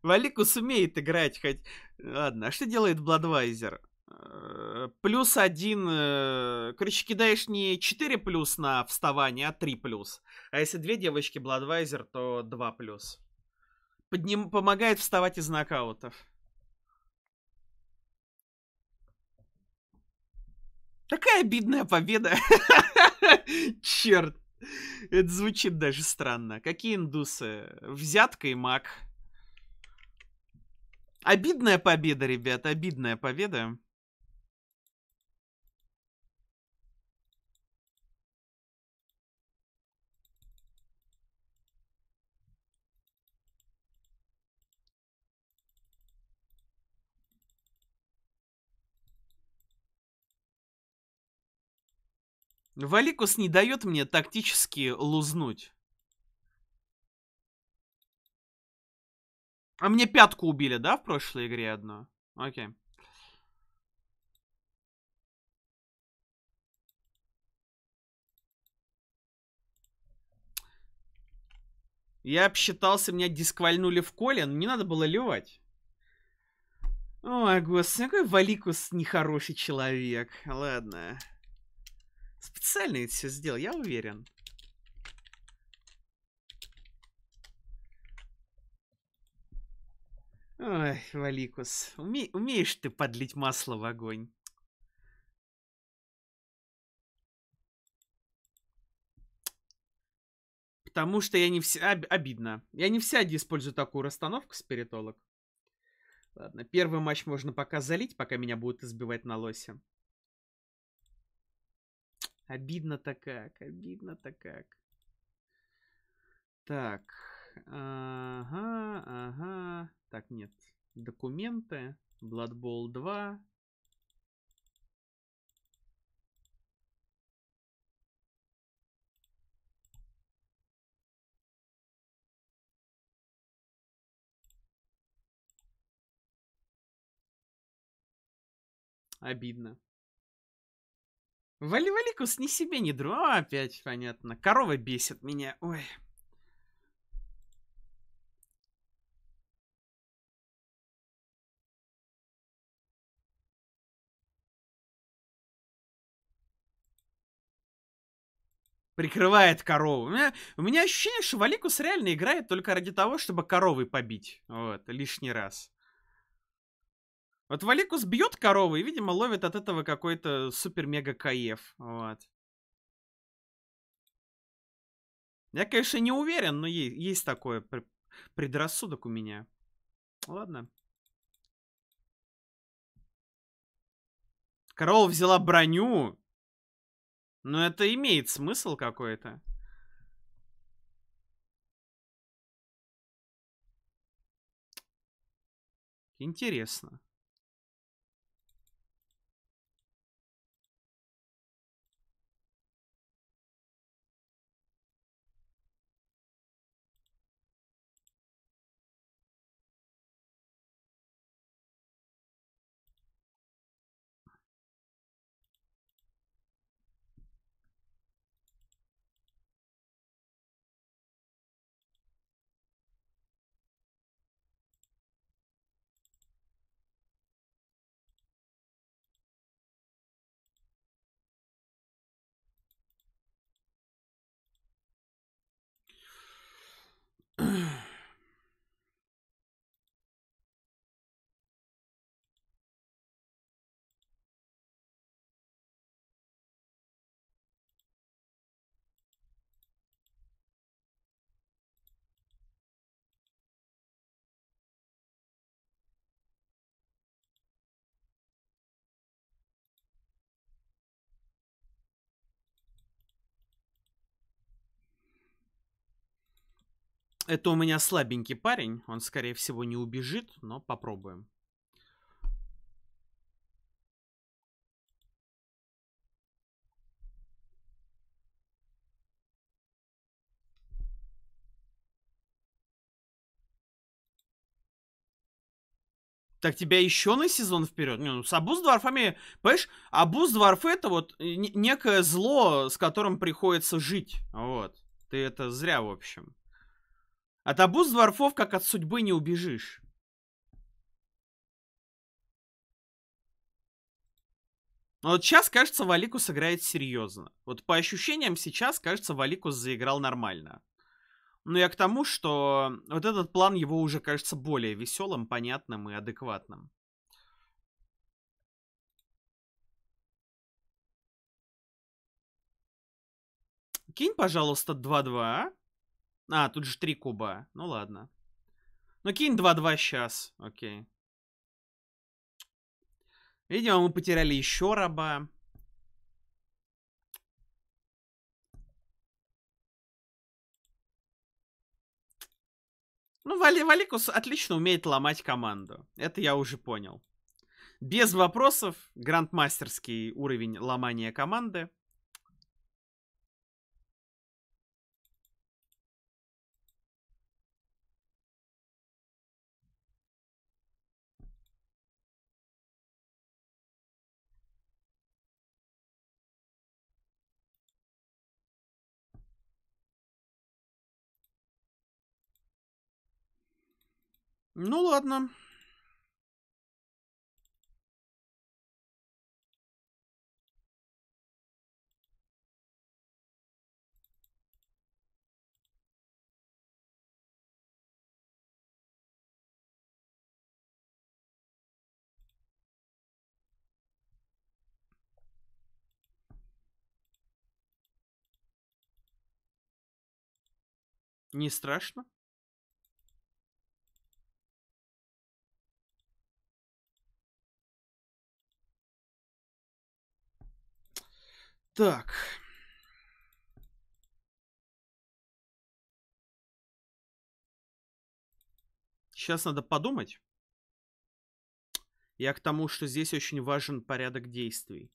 Валику сумеет играть хоть... Ладно, а что делает Бладвайзер? Э, плюс один... Э, короче, кидаешь не 4 плюс на вставание, а 3 плюс. А если две девочки Бладвайзер, то 2 плюс. Подним... Помогает вставать из нокаутов. Такая обидная победа. Черт. Это звучит даже странно. Какие индусы? Взятка и маг. Обидная победа, ребят, обидная победа. Валикус не дает мне тактически лузнуть. А мне пятку убили, да, в прошлой игре одну? Окей. Я обсчитался, меня дисквальнули в колен, но не надо было ливать. Ой, господи, какой Валикус нехороший человек. Ладно. Специально это все сделал, я уверен. Ой, Валикус, уме... умеешь ты подлить масло в огонь. Потому что я не все... Об... Обидно. Я не всяде использую такую расстановку, спиритолог. Ладно, первый матч можно пока залить, пока меня будут избивать на лосе. Обидно-то как, обидно-то как. Так, ага, ага. Так, нет. Документы. Blood Bowl 2. Обидно. Вали-валику не себе, не дрова опять, понятно. Корова бесит меня, ой. прикрывает корову. У меня, у меня ощущение, что Валикус реально играет только ради того, чтобы коровы побить. Вот, лишний раз. Вот Валикус бьет коровы и, видимо, ловит от этого какой-то супер-мега-каев. Вот. Я, конечно, не уверен, но есть такое предрассудок у меня. Ладно. Корова взяла броню. Но это имеет смысл какой-то. Интересно. Это у меня слабенький парень. Он, скорее всего, не убежит, но попробуем. Так тебя еще на сезон вперед? Не, ну, с Абуз понимаешь, Абуз Дварф это вот э, некое зло, с которым приходится жить. Вот. Ты это зря, в общем. От обуз дворфов, как от судьбы, не убежишь. Но вот сейчас, кажется, Валику сыграет серьезно. Вот по ощущениям сейчас, кажется, Валику заиграл нормально. Но ну, я к тому, что вот этот план его уже кажется более веселым, понятным и адекватным. Кинь, пожалуйста, 2-2, а, тут же три куба. Ну ладно. Ну кинь 2-2 сейчас. Окей. Видимо, мы потеряли еще раба. Ну, Вали, Валикус отлично умеет ломать команду. Это я уже понял. Без вопросов. Грандмастерский уровень ломания команды. Ну ладно. Не страшно? Так. Сейчас надо подумать. Я к тому, что здесь очень важен порядок действий.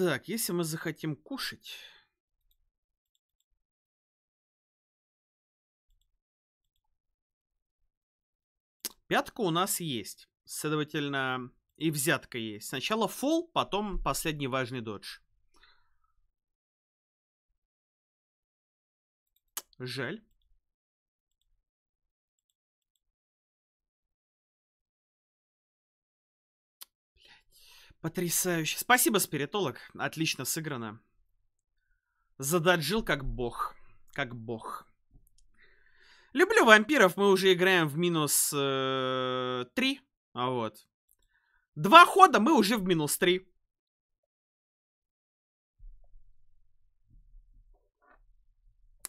Так, если мы захотим кушать... Пятка у нас есть. Следовательно, и взятка есть. Сначала фол, потом последний важный додж. Жаль. Потрясающе. Спасибо, спиритолог. Отлично сыграно. Зададжил как бог. Как бог. Люблю вампиров. Мы уже играем в минус э, 3. А вот. Два хода мы уже в минус 3.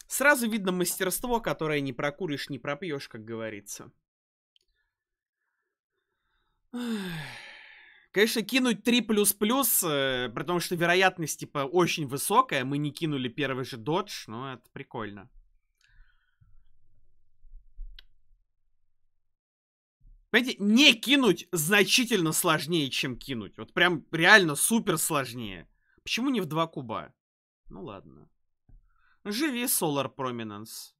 Сразу видно мастерство, которое не прокуришь, не пропьешь, как говорится. Ах. Конечно, кинуть 3 плюс плюс, э, при том, что вероятность, типа, очень высокая. Мы не кинули первый же додж, но это прикольно. Понимаете, не кинуть значительно сложнее, чем кинуть. Вот прям реально супер сложнее. Почему не в два куба? Ну ладно. Живи, Solar Prominence.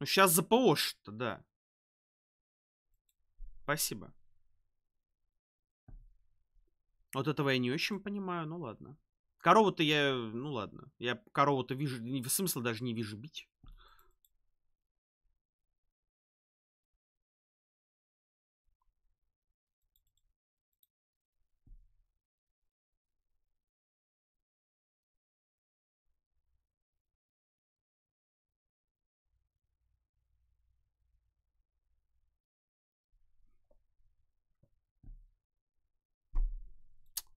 Ну сейчас за ПО-то, да. Спасибо. Вот этого я не очень понимаю, ну ладно. Корову-то я, ну ладно. Я корову-то вижу, смысла даже не вижу бить.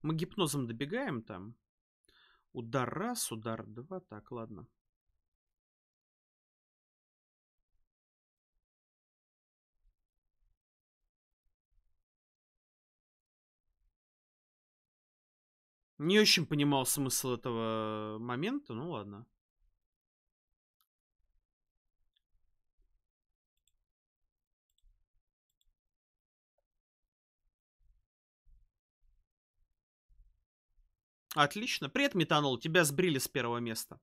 Мы гипнозом добегаем там. Удар раз, удар два. Так, ладно. Не очень понимал смысл этого момента, ну ладно. Отлично. Привет, метанол. Тебя сбрили с первого места.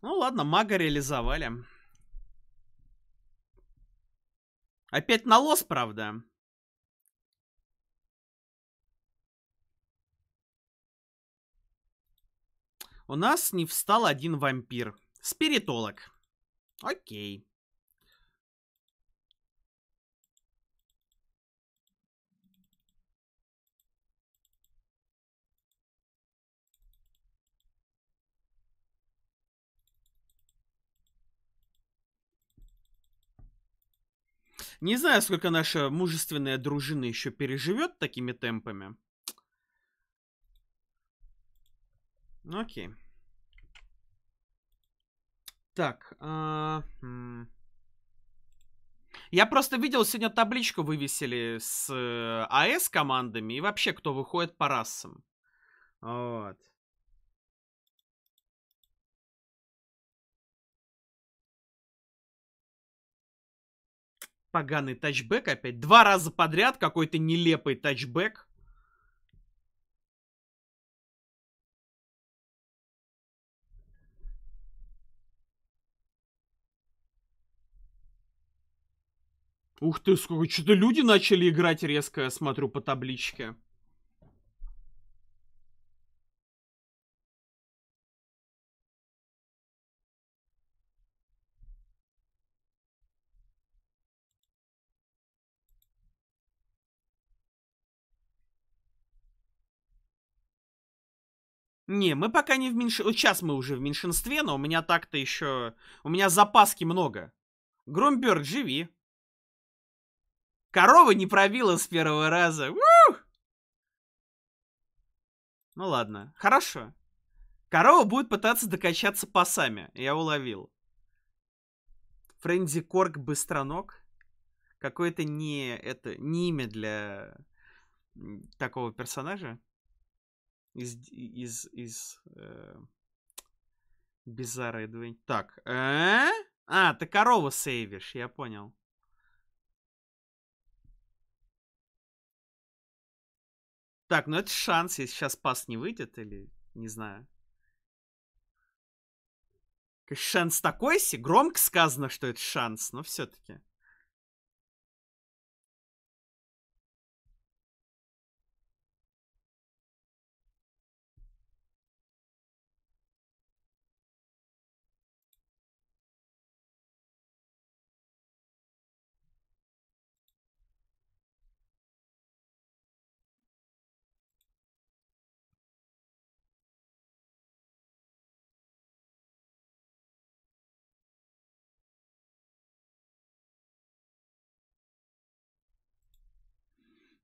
Ну ладно, мага реализовали. Опять на лос, правда? У нас не встал один вампир. Спиритолог. Окей. Не знаю, сколько наша мужественная дружина еще переживет такими темпами. Ну, окей. Так. А... Хм. Я просто видел, сегодня табличку вывесили с э, АС командами и вообще, кто выходит по расам. Вот. Поганый тачбэк опять. Два раза подряд какой-то нелепый тачбэк. Ух ты, сколько что-то люди начали играть резко, я смотрю по табличке. Не, мы пока не в меньшинстве. Сейчас мы уже в меньшинстве, но у меня так-то еще... У меня запаски много. Громберг, живи. Корова не пробила с первого раза. Ух! Ну ладно, хорошо. Корова будет пытаться докачаться пасами. Я уловил. Френди Корк Быстроног. Какое-то не... Это не имя для такого персонажа из, из, из э, Bizarre Adventure. Так, э? А, ты корову сейвишь, я понял. Так, ну это шанс, если сейчас пас не выйдет или не знаю. Шанс такой си, громко сказано, что это шанс, но все-таки.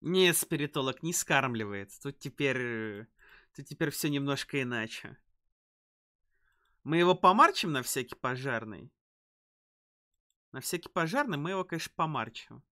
Не, спиритолог не скармливает. Тут теперь... Тут теперь все немножко иначе. Мы его помарчим на всякий пожарный? На всякий пожарный мы его, конечно, помарчим.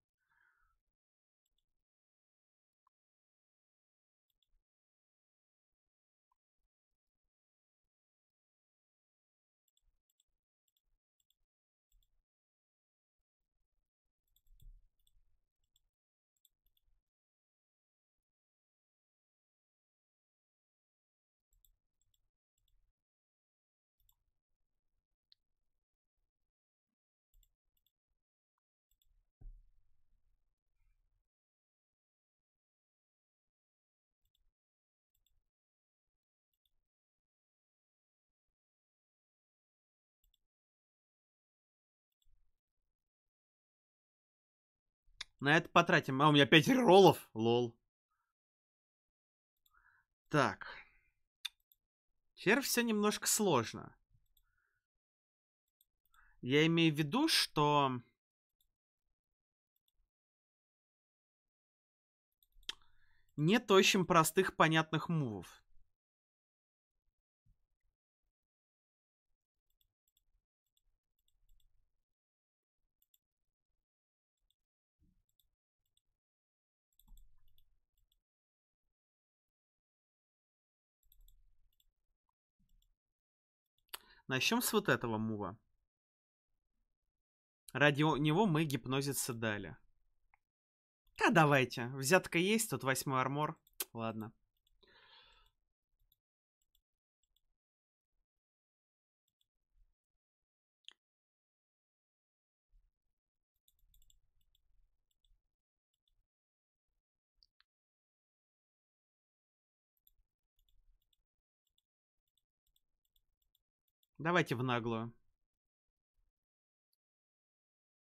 На это потратим. А у меня 5 роллов. Лол. Так. Теперь все немножко сложно. Я имею в виду, что... Нет очень простых, понятных мувов. Начнем с вот этого мува. Ради него мы гипнозиться дали. А давайте. Взятка есть, тут восьмой армор. Ладно. Давайте в наглую.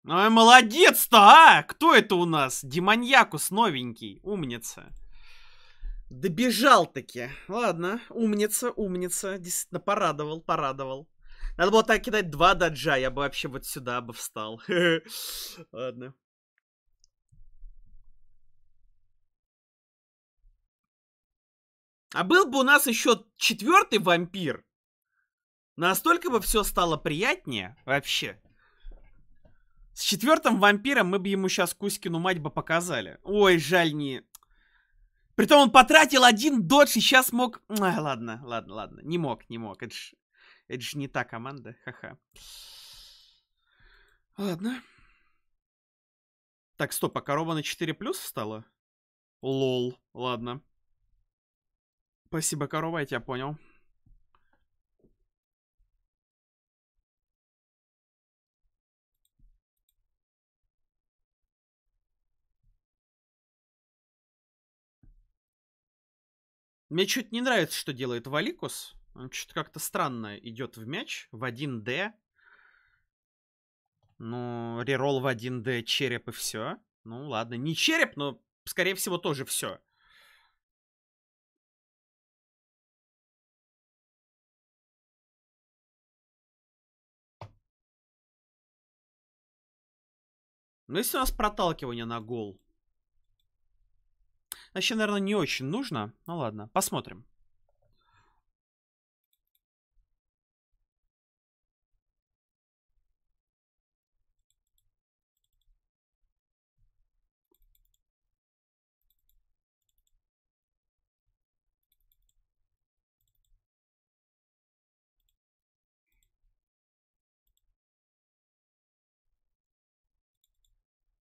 Ну Ой, молодец-то, а! Кто это у нас? Демоньякус новенький. Умница. Добежал-таки. Ладно, умница, умница. Действительно, порадовал, порадовал. Надо было так кидать два даджа, я бы вообще вот сюда бы встал. Ладно. А был бы у нас еще четвертый вампир, Настолько бы все стало приятнее вообще. С четвертым вампиром мы бы ему сейчас Кузькину мать бы показали. Ой, жаль не... Притом он потратил один додж и сейчас мог... Ай, ладно, ладно, ладно. Не мог, не мог. Это ж, это ж не та команда. Ха-ха. Ладно. Так, стоп, а корова на 4 плюс встала? Лол, ладно. Спасибо, корова, я тебя понял. Мне чуть не нравится, что делает Валикус. Он что-то как-то странно идет в мяч в 1D. Ну, рерол в 1D, череп и все. Ну, ладно, не череп, но, скорее всего, тоже все. Ну, если у нас проталкивание на гол, Вообще, а наверное, не очень нужно. Ну ладно, посмотрим.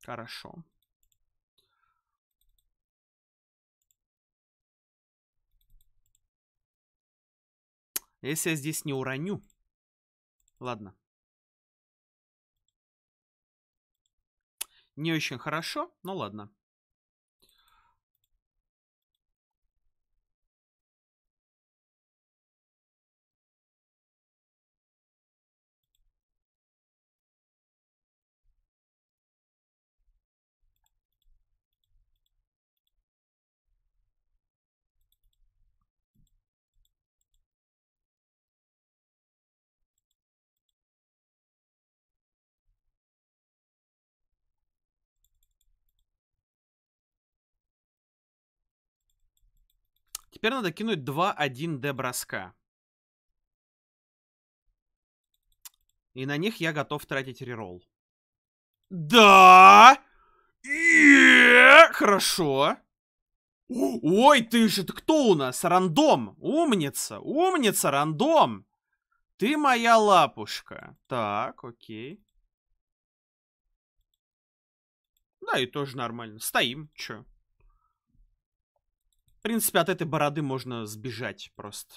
Хорошо. Если я здесь не уроню... Ладно. Не очень хорошо, но ладно. Теперь надо кинуть 2-1D броска. И на них я готов тратить реролл. Да! Хорошо. Ой, ты же, ты кто у нас? Рандом. Умница, умница, рандом. Ты моя лапушка. Так, окей. Да, и тоже нормально. Стоим, чё. В принципе, от этой бороды можно сбежать просто.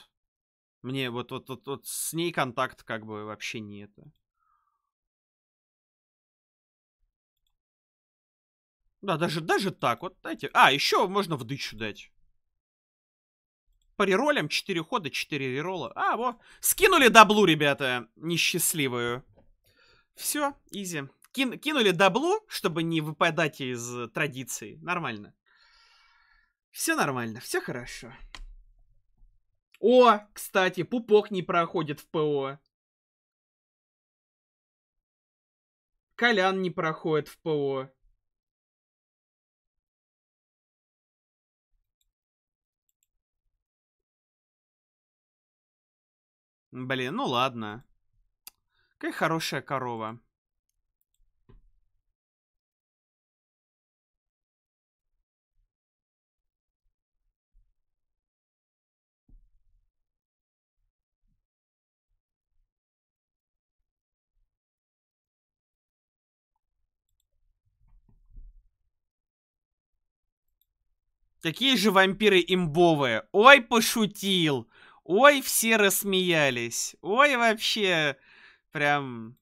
Мне вот, вот, вот, вот с ней контакт как бы вообще не это. Да, даже, даже так, вот дайте. А, еще можно в дычу дать. По 4 хода, 4 рерола. А, во, Скинули даблу, ребята, несчастливую. Все, изи. Кин, кинули даблу, чтобы не выпадать из э, традиции. Нормально. Все нормально, все хорошо. О, кстати, пупок не проходит в ПО. Колян не проходит в ПО. Блин, ну ладно. Какая хорошая корова. Какие же вампиры имбовые. Ой, пошутил. Ой, все рассмеялись. Ой, вообще, прям...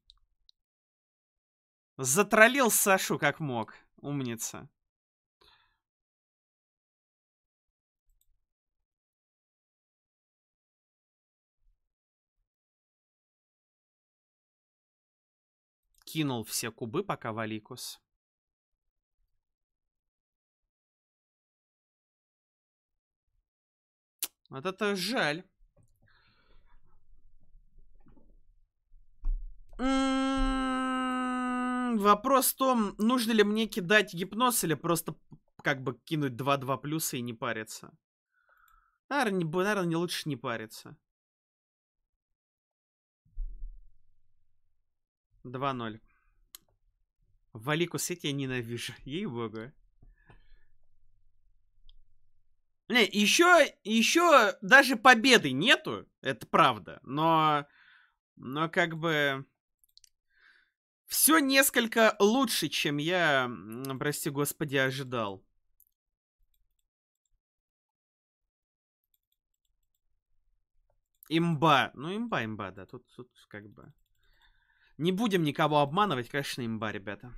Затроллил Сашу как мог. Умница. Кинул все кубы, пока Валикус. Вот это жаль. М-м-м, вопрос в том, нужно ли мне кидать гипноз или просто как бы кинуть 2-2 плюса и не париться. Наверное, не, наверное, не лучше не париться. 2-0. Валику сеть я ненавижу, ей-богу. Не, еще, еще даже победы нету, это правда, но, но как бы все несколько лучше, чем я, прости господи, ожидал. Имба. Ну, имба, имба, да. Тут, тут как бы... Не будем никого обманывать, конечно, имба, ребята.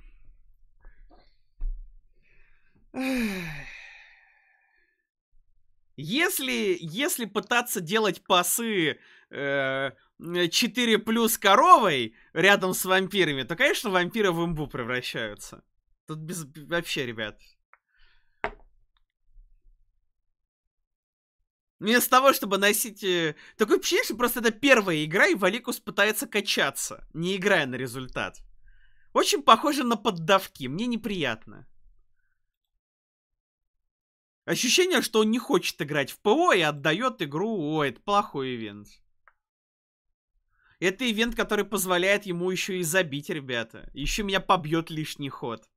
Эх. Если, если пытаться делать пасы э, 4 плюс коровой рядом с вампирами, то, конечно, вампиры в имбу превращаются. Тут без... вообще, ребят. Вместо того, чтобы носить... Э, такое впечатление, что просто это первая игра, и Валикус пытается качаться, не играя на результат. Очень похоже на поддавки, мне неприятно. Ощущение, что он не хочет играть в ПО и отдает игру, ой, это плохой ивент. Это ивент, который позволяет ему еще и забить, ребята. Еще меня побьет лишний ход.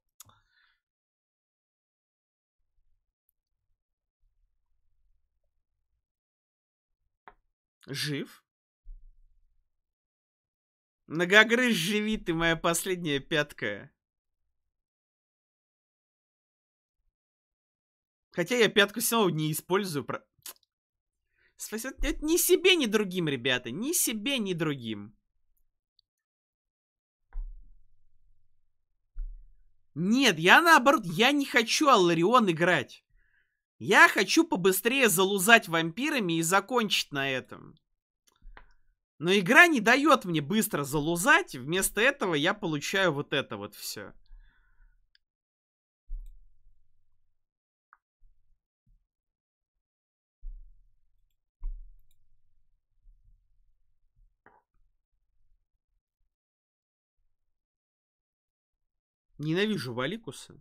Жив? Многогрыз живи ты, моя последняя пятка. Хотя я пятку все не использую. Спасибо. Это ни себе, ни другим, ребята. Ни себе, ни другим. Нет, я наоборот, я не хочу Алларион играть. Я хочу побыстрее залузать вампирами и закончить на этом. Но игра не дает мне быстро залузать, вместо этого я получаю вот это вот все. Ненавижу Валикуса.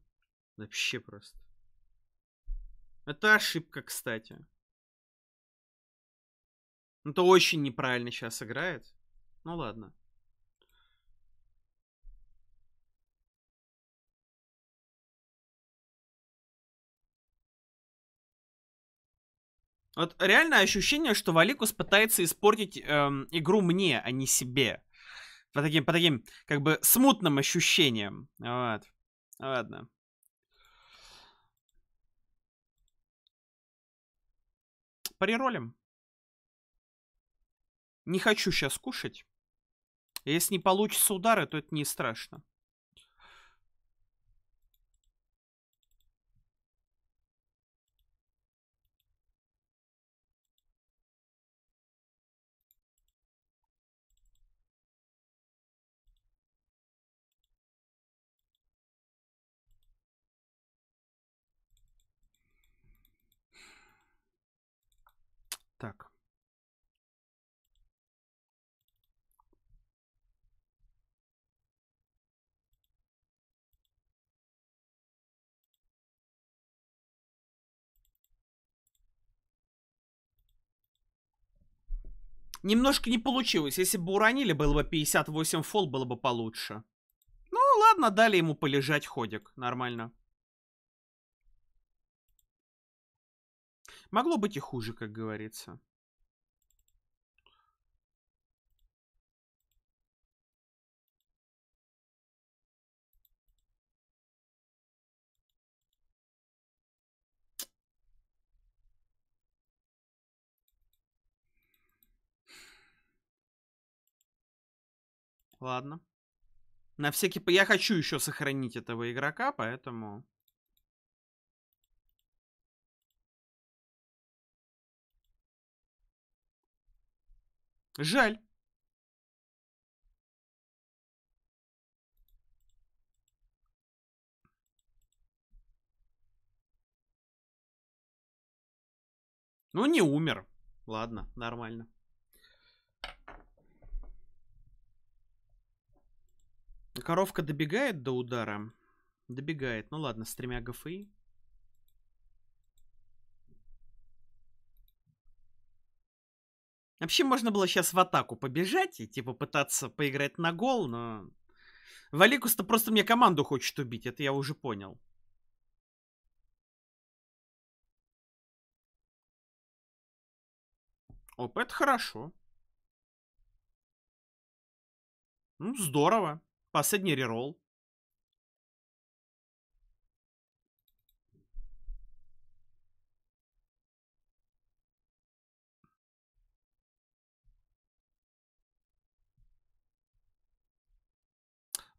Вообще просто. Это ошибка, кстати. Это ну, очень неправильно сейчас играет. Ну ладно. Вот реальное ощущение, что Валикус пытается испортить эм, игру мне, а не себе. По таким, по таким, как бы, смутным ощущениям. Вот. Ладно. Приролим. Не хочу сейчас кушать. Если не получится удары, то это не страшно. Немножко не получилось. Если бы уронили, было бы 58 фол, было бы получше. Ну, ладно, дали ему полежать ходик. Нормально. Могло быть и хуже, как говорится. Ладно. На всякий... Я хочу еще сохранить этого игрока, поэтому... Жаль. Ну, не умер. Ладно, нормально. Коровка добегает до удара? Добегает. Ну ладно, с тремя гафы. Вообще можно было сейчас в атаку побежать и типа пытаться поиграть на гол, но... Валикус-то просто мне команду хочет убить, это я уже понял. Оп, это хорошо. Ну, здорово. Последний реролл.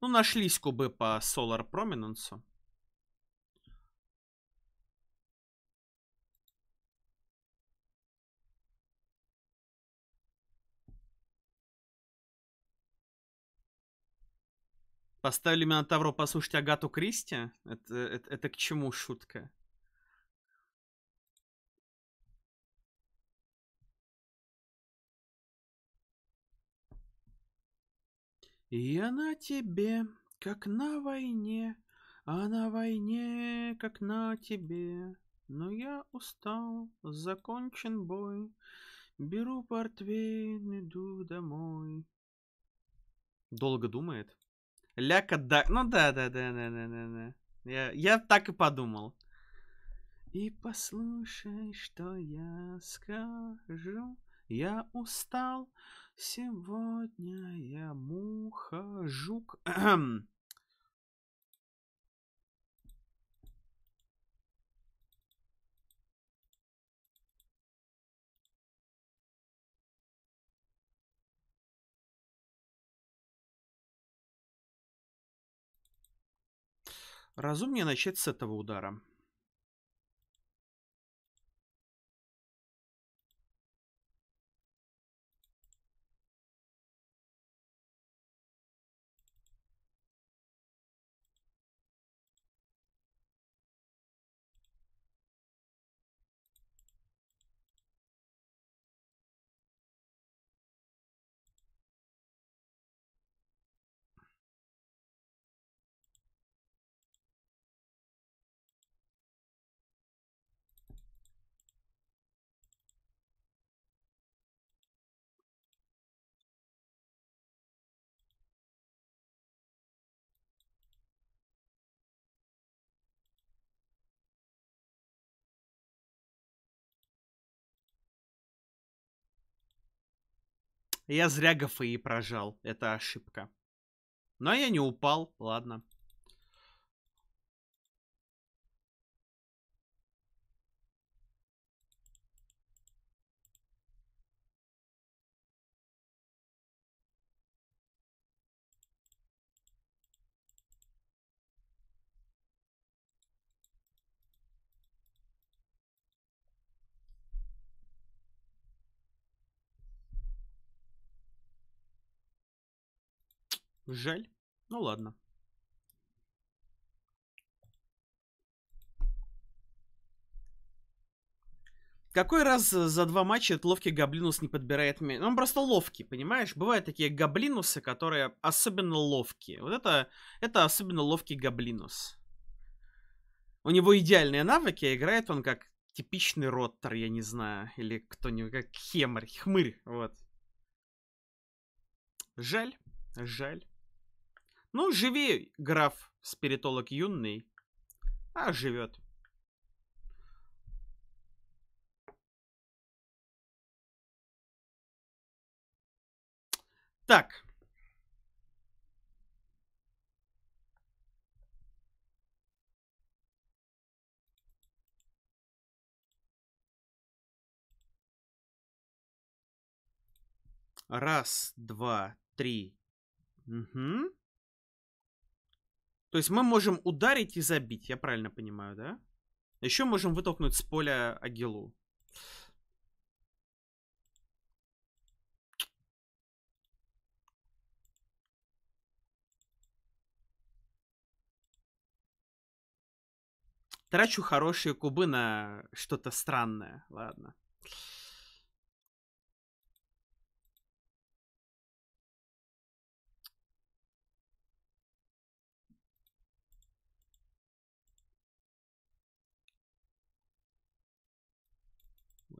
Ну, нашлись кубы по Solar Prominence. Поставили меня на Минотавру послушать Агату Кристи? Это, это, это к чему шутка? И она тебе, как на войне, а на войне, как на тебе. Но я устал, закончен бой, беру портвейн, иду домой. Долго думает? Ля да, Ну да, да, да, да, да, да, да. Я, я так и подумал. И послушай, что я скажу. Я устал. Сегодня я муха, жук. Разумнее начать с этого удара. Я зря ГФИ прожал, это ошибка. Но я не упал, ладно. Жаль. Ну ладно. Какой раз за два матча этот ловкий гоблинус не подбирает меня? Ну, он просто ловкий, понимаешь? Бывают такие гоблинусы, которые особенно ловкие. Вот это, это особенно ловкий гоблинус. У него идеальные навыки, а играет он как типичный роттер, я не знаю. Или кто-нибудь, как хемарь, хмырь, вот. Жаль, жаль. Ну, живи, граф, спиритолог юный. А, живет. Так. Раз, два, три. Угу. То есть мы можем ударить и забить, я правильно понимаю, да? Еще можем вытолкнуть с поля Агилу. Трачу хорошие кубы на что-то странное. Ладно.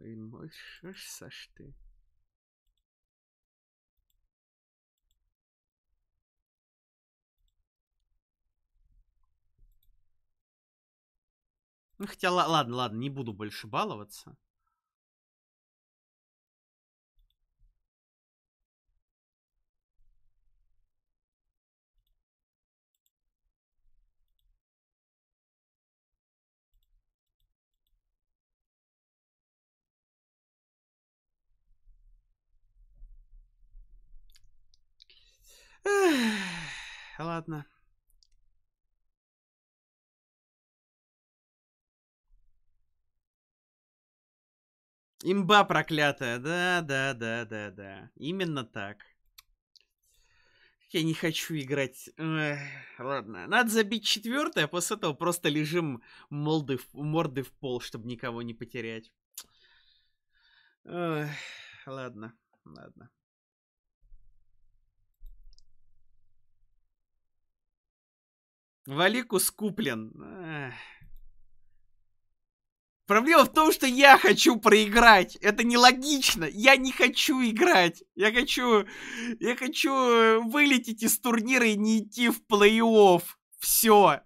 Moin, moin, sachte. Ну хотя ладно, ладно, не буду больше баловаться. ладно. Имба проклятая, да, да, да, да, да. Именно так. Я не хочу играть. Эх, ладно, надо забить четвертое, а после этого просто лежим молды в, морды в пол, чтобы никого не потерять. Эх, ладно, ладно. Валикус куплен. Проблема в том, что я хочу проиграть. Это нелогично. Я не хочу играть. Я хочу, я хочу э, вылететь из турнира и не идти в плей-офф. Все.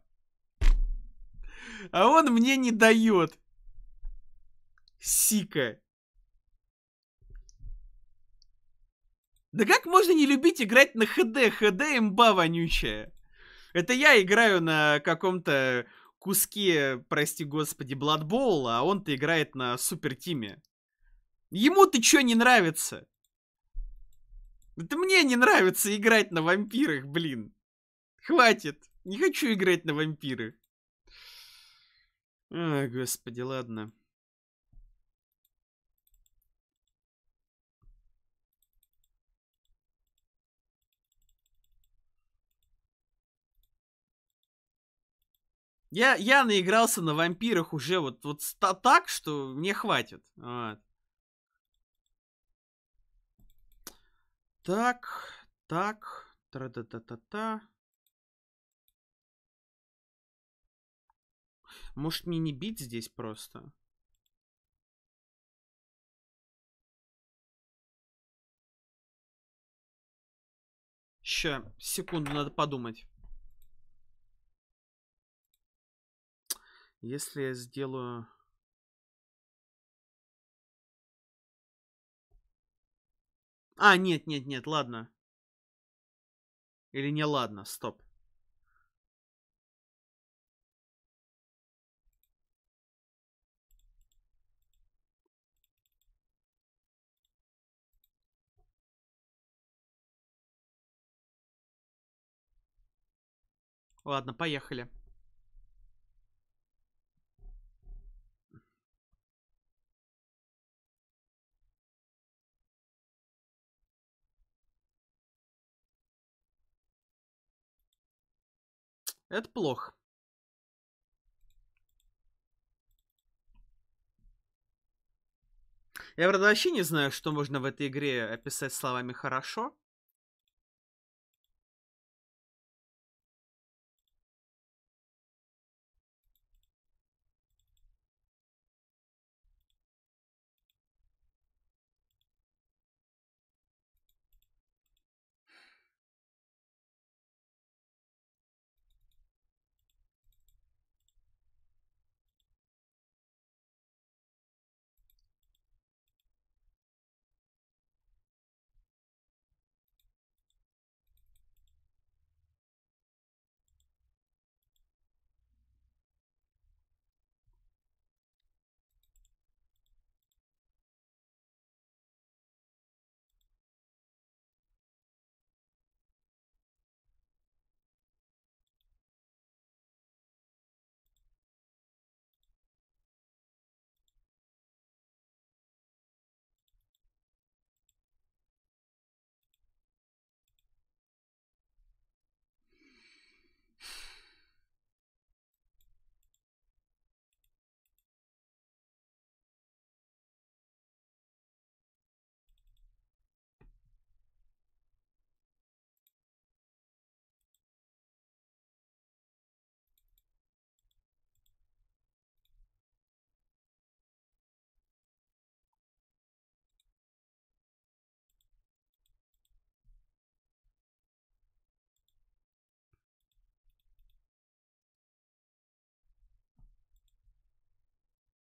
А он мне не дает. Сика. Да как можно не любить играть на ХД? ХД имба вонючая. Это я играю на каком-то куске, прости господи, Бладбоула, а он-то играет на супертиме. Ему-то что не нравится? Это мне не нравится играть на вампирах, блин. Хватит. Не хочу играть на вампиры. Ой, господи, ладно. Я, я наигрался на вампирах уже вот, вот так, что мне хватит. Вот. Так, так, тра-та-та-та-та. Может мне не бить здесь просто? Ща, секунду, надо подумать. Если я сделаю... А, нет, нет, нет, ладно. Или не ладно, стоп. Ладно, поехали. Это плохо. Я, правда, вообще не знаю, что можно в этой игре описать словами «хорошо».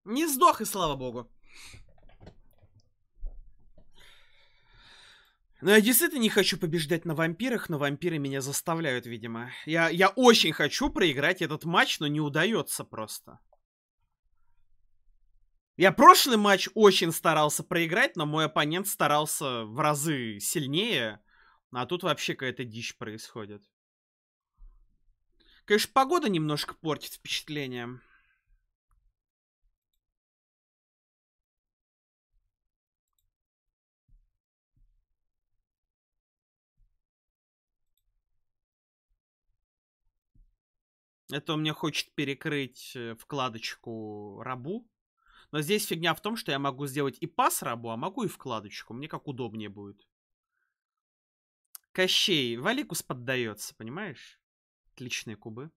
Не сдох, и слава богу. Но ну, я действительно не хочу побеждать на вампирах, но вампиры меня заставляют, видимо. Я, я очень хочу проиграть этот матч, но не удается просто. Я прошлый матч очень старался проиграть, но мой оппонент старался в разы сильнее. А тут вообще какая-то дичь происходит. Конечно, погода немножко портит впечатление. Это он мне хочет перекрыть э, вкладочку рабу. Но здесь фигня в том, что я могу сделать и пас рабу, а могу и вкладочку. Мне как удобнее будет. Кощей. Валикус поддается, понимаешь? Отличные кубы.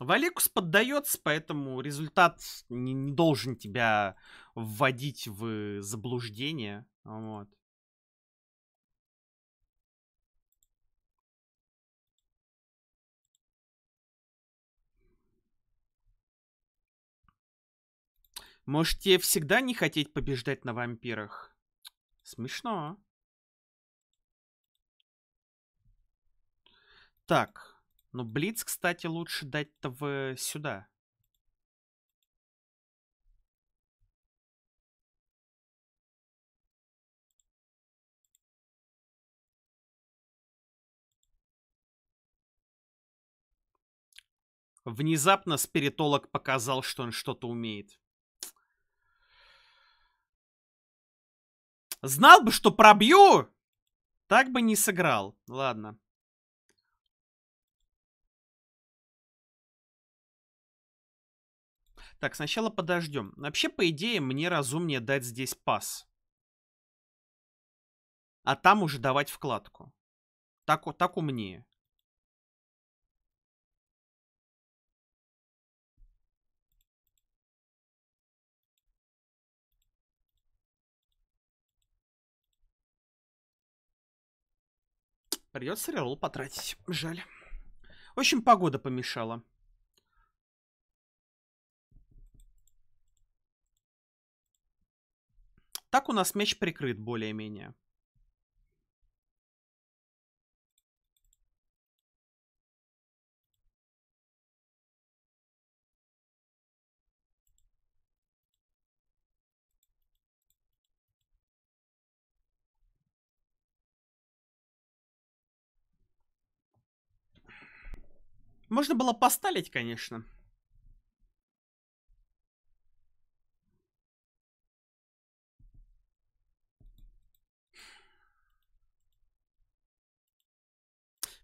Валикус поддается, поэтому результат не должен тебя вводить в заблуждение. Вот. Можете всегда не хотеть побеждать на вампирах? Смешно. Так. Ну, Блиц, кстати, лучше дать-то в... сюда. Внезапно спиритолог показал, что он что-то умеет. Знал бы, что пробью, так бы не сыграл. Ладно. Так, сначала подождем. Вообще, по идее, мне разумнее дать здесь пас. А там уже давать вкладку. Так, так умнее. Придется рерол потратить. Жаль. В общем, погода помешала. Так у нас мяч прикрыт более-менее. Можно было посталить, конечно.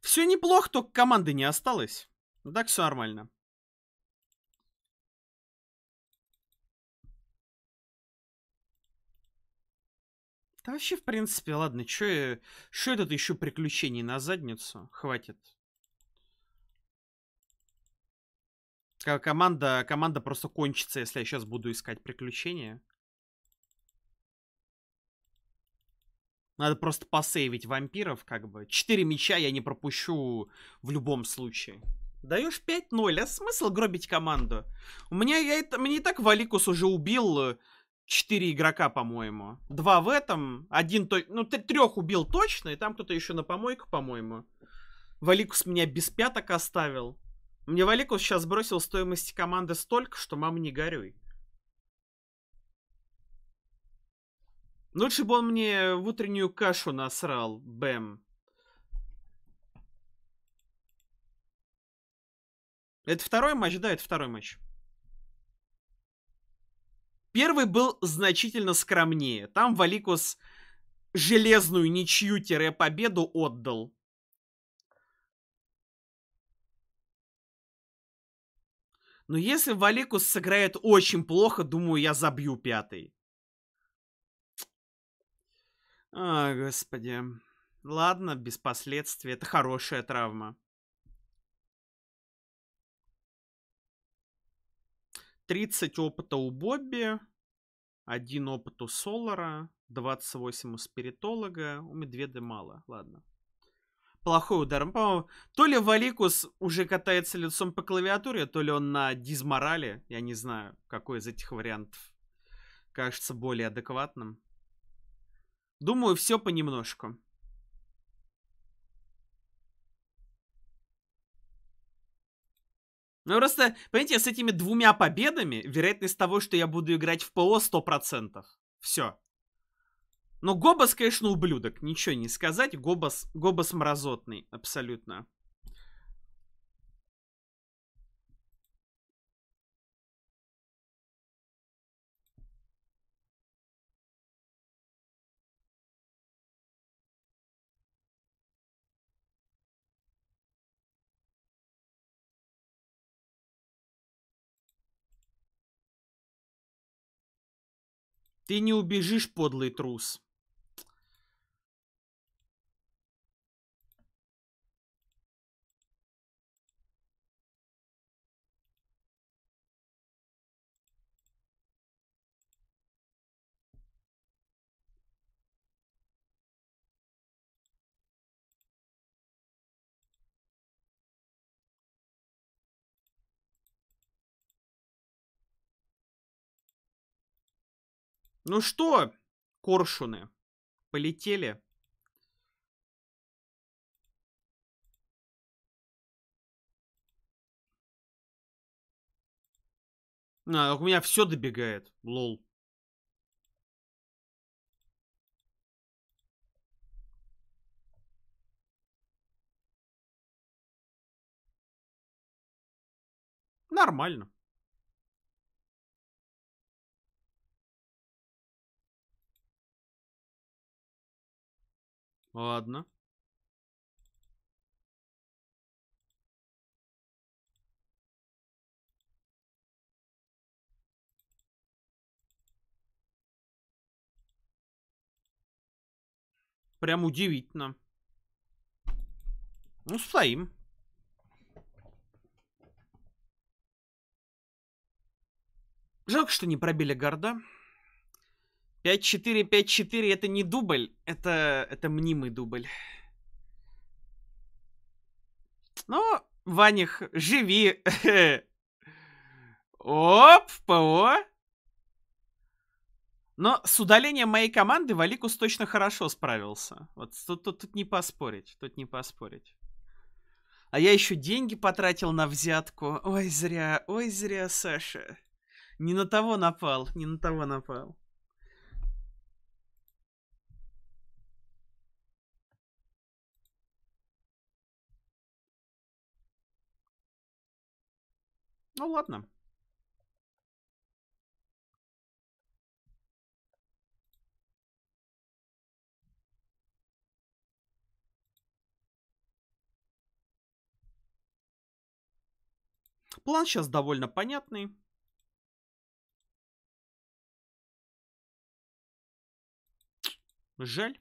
Все неплохо, только команды не осталось. Так все нормально. Да вообще, в принципе, ладно, что я... Что это еще приключений на задницу? Хватит. Команда, команда просто кончится, если я сейчас буду искать приключения. Надо просто посейвить вампиров, как бы. Четыре меча я не пропущу в любом случае. Даешь 5-0, а смысл гробить команду? У меня я это, мне и так Валикус уже убил э, четыре игрока, по-моему. Два в этом, один, то, ну, трех убил точно, и там кто-то еще на помойку, по-моему. Валикус меня без пяток оставил. Мне Валикус сейчас сбросил стоимость команды столько, что мам не горюй. Лучше бы он мне в утреннюю кашу насрал, Бэм. Это второй матч? Да, это второй матч. Первый был значительно скромнее. Там Валикус железную ничью-победу отдал. Но если Валикус сыграет очень плохо, думаю, я забью пятый. А, господи. Ладно, без последствий. Это хорошая травма. Тридцать опыта у Бобби. Один опыт у Солара. восемь у спиритолога. У медведа мало. Ладно. Плохой удар. По-моему, то ли Валикус уже катается лицом по клавиатуре, то ли он на дизморале. Я не знаю, какой из этих вариантов кажется более адекватным. Думаю, все понемножку. Ну, просто, понимаете, с этими двумя победами вероятность того, что я буду играть в ПО 100%. Все. Но Гобос конечно, ублюдок, ничего не сказать. Гобос Гобос мразотный, абсолютно. Ты не убежишь, подлый трус. Ну что, коршуны, полетели? На, у меня все добегает, лол. Нормально. Ладно. Прям удивительно. Ну, стоим. Жалко, что не пробили горда. 5-4-5-4 это не дубль, это, это мнимый дубль. Ну, Ваних, живи. Оп, ПО. Но с удалением моей команды Валикус точно хорошо справился. Вот тут, тут, тут не поспорить, тут не поспорить. А я еще деньги потратил на взятку. Ой, зря, ой, зря, Саша. Не на того напал, не на того напал. Ну ладно. План сейчас довольно понятный. Жаль.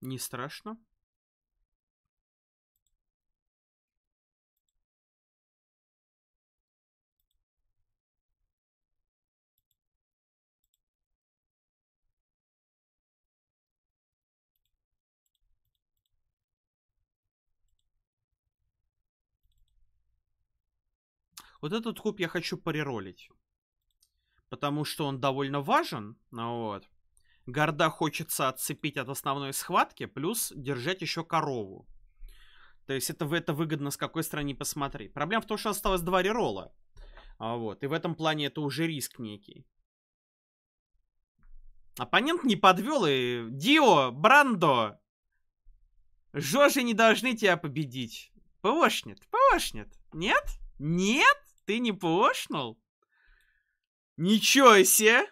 Не страшно. Вот этот куб я хочу преролить. Потому что он довольно важен. Ну вот. Горда хочется отцепить от основной схватки, плюс держать еще корову. То есть это, это выгодно с какой стороны посмотри. Проблема в том, что осталось два рерола. А, вот, и в этом плане это уже риск некий. Оппонент не подвел, и Дио, Брандо, Жожи не должны тебя победить. Пошнет, пошнет. Нет? Нет? Ты не пошнул? Ничего себе!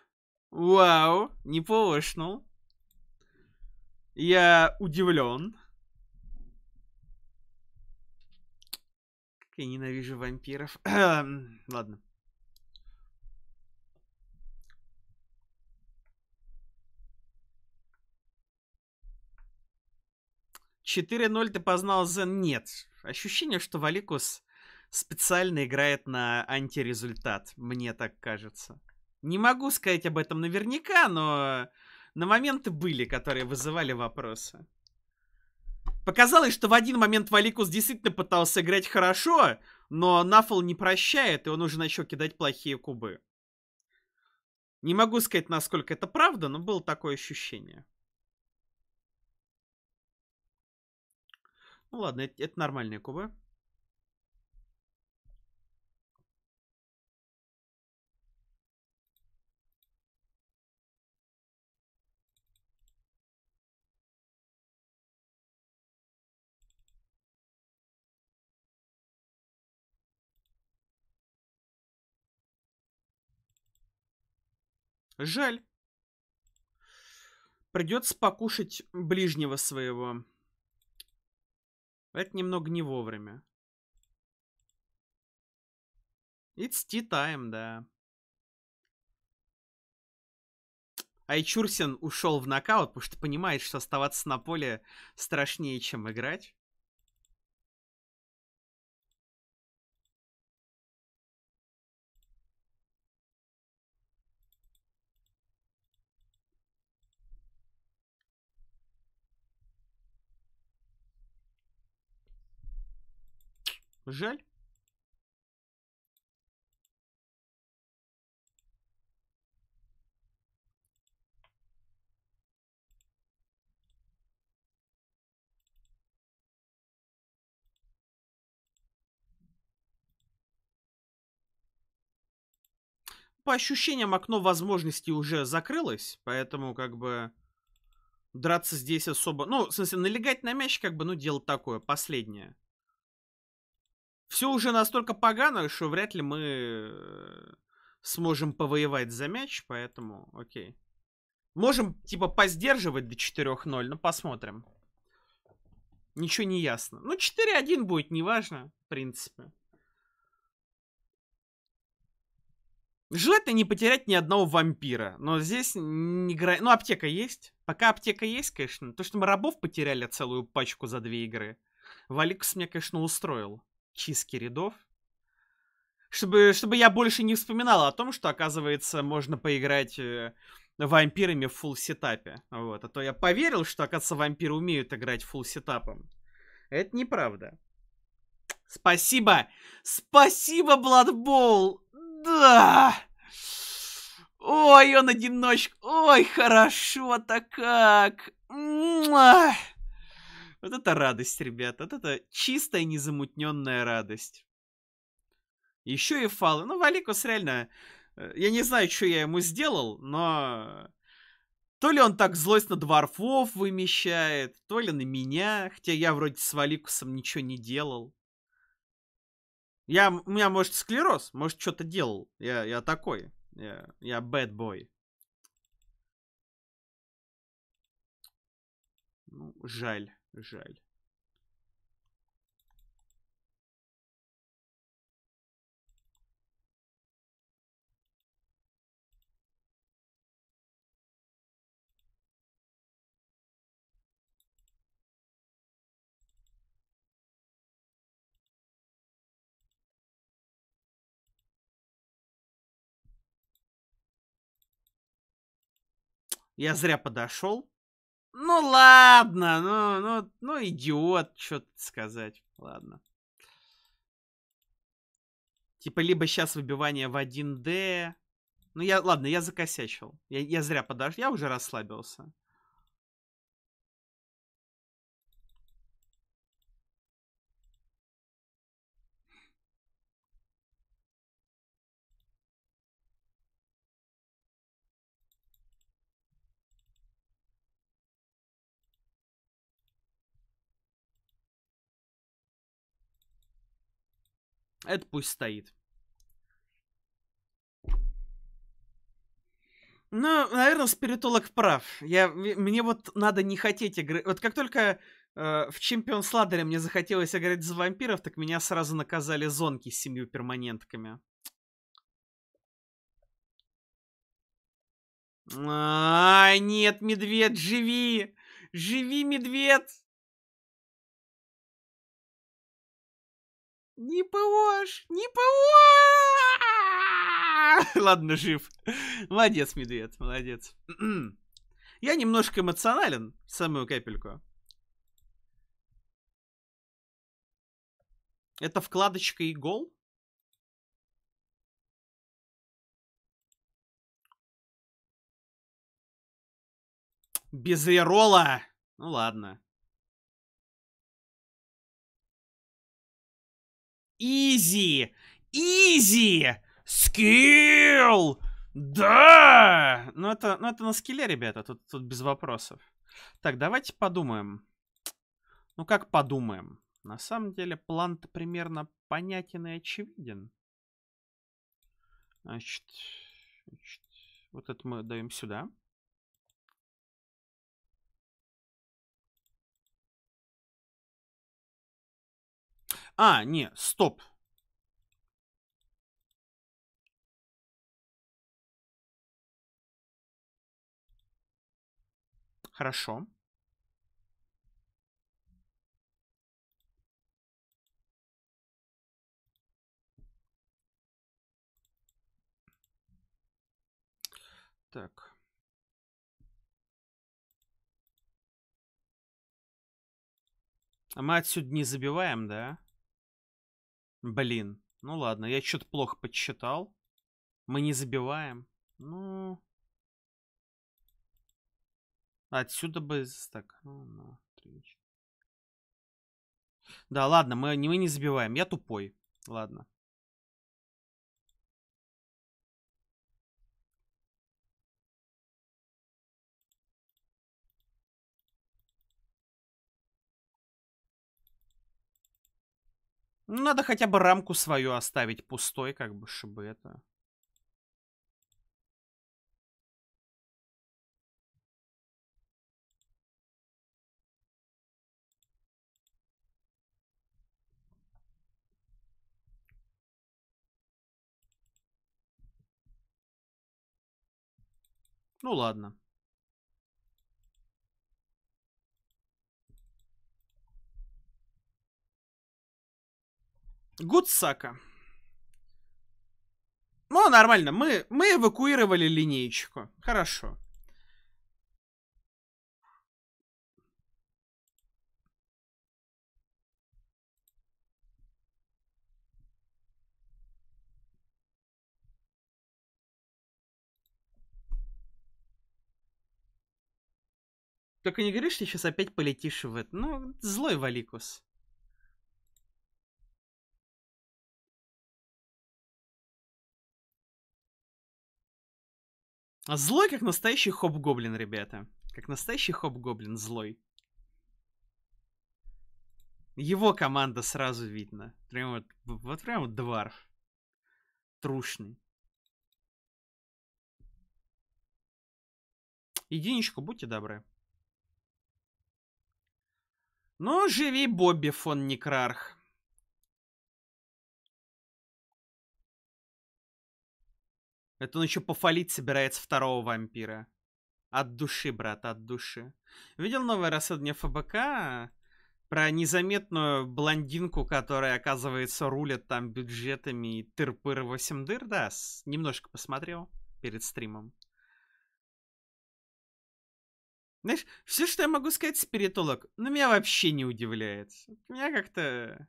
Вау, не повышнул. Я удивлен. Как я ненавижу вампиров. Ладно. Четыре ноль ты познал Зен? Нет. Ощущение, что Валикус специально играет на антирезультат, мне так кажется. Не могу сказать об этом наверняка, но на моменты были, которые вызывали вопросы. Показалось, что в один момент Валикус действительно пытался играть хорошо, но Нафл не прощает, и он уже начал кидать плохие кубы. Не могу сказать, насколько это правда, но было такое ощущение. Ну ладно, это, это нормальные кубы. Жаль. Придется покушать ближнего своего. Это немного не вовремя. It's tea time, да. Айчурсин ушел в нокаут, потому что понимает, что оставаться на поле страшнее, чем играть. Жаль. По ощущениям, окно возможностей уже закрылось, поэтому как бы драться здесь особо... Ну, в смысле, налегать на мяч, как бы, ну, дело такое, последнее все уже настолько погано, что вряд ли мы э, сможем повоевать за мяч, поэтому окей. Можем, типа, поздерживать до 4-0, но ну, посмотрим. Ничего не ясно. Ну, 4-1 будет, неважно, в принципе. Желательно не потерять ни одного вампира. Но здесь не игра, Ну, аптека есть. Пока аптека есть, конечно. То, что мы рабов потеряли целую пачку за две игры. Валикс меня, конечно, устроил чистки рядов. Чтобы, чтобы я больше не вспоминал о том, что, оказывается, можно поиграть э, вампирами в фул сетапе. Вот. А то я поверил, что, оказывается, вампиры умеют играть фул сетапом. Это неправда. Спасибо! Спасибо, Бладбол! Да! Ой, он одиночек. Ой, хорошо-то как. Муа. Вот это радость, ребят. Вот это чистая, незамутненная радость. Еще и фалы. Ну, Валикус реально... Э, я не знаю, что я ему сделал, но... То ли он так злость на дворфов вымещает, то ли на меня, хотя я вроде с Валикусом ничего не делал. Я, у меня, может, склероз, может, что-то делал. Я, я такой. Я, я bad boy. Ну, жаль. Жаль. Я зря подошел. Ну ладно, ну, ну, ну идиот, что сказать. Ладно. Типа, либо сейчас выбивание в 1D. Ну, я, ладно, я закосячил. Я, я зря подождал, я уже расслабился. Это пусть стоит. Ну, наверное, спиритолог прав. Я, мне вот надо не хотеть играть. Вот как только э, в Чемпион Сладере мне захотелось играть за вампиров, так меня сразу наказали зонки с семью перманентками. А, -а, -а нет, медведь, живи! Живи, медведь! Не ПОшь! Не ПО! Ладно, жив. Молодец, медведь, молодец. Я немножко эмоционален, самую капельку. Это вкладочка игол? Без рерола! Ну ладно. Изи! Изи! Скилл! Да! Ну это, ну это на скилле, ребята, тут, тут без вопросов. Так, давайте подумаем. Ну как подумаем? На самом деле план-то примерно понятен и очевиден. Значит, значит, вот это мы даем сюда. А, не, стоп. Хорошо. Так. А мы отсюда не забиваем, да? Блин, ну ладно, я что-то плохо подсчитал. Мы не забиваем. Ну... Отсюда бы... Так, ну, ну, Да, ладно, мы, мы не забиваем. Я тупой. Ладно. Ну, надо хотя бы рамку свою оставить пустой, как бы, чтобы это... Ну ладно. Гудсака. Ну, нормально, мы, мы эвакуировали линейку. Хорошо. Только не говори, что сейчас опять полетишь в это. Ну, злой Валикус. Злой, как настоящий хоп-гоблин, ребята. Как настоящий хоп-гоблин, злой. Его команда сразу видно. Прям вот, вот прям вот дварф. Трушный. Единичку, будьте добры. Ну, живи, Бобби фон Некрарх. Это он еще пофалить собирается второго вампира. От души, брат, от души. Видел новое расследование ФБК про незаметную блондинку, которая, оказывается, рулит там бюджетами и тырпыр 8 дыр? Да, немножко посмотрел перед стримом. Знаешь, все, что я могу сказать, спиритолог, ну, меня вообще не удивляет. Меня как-то...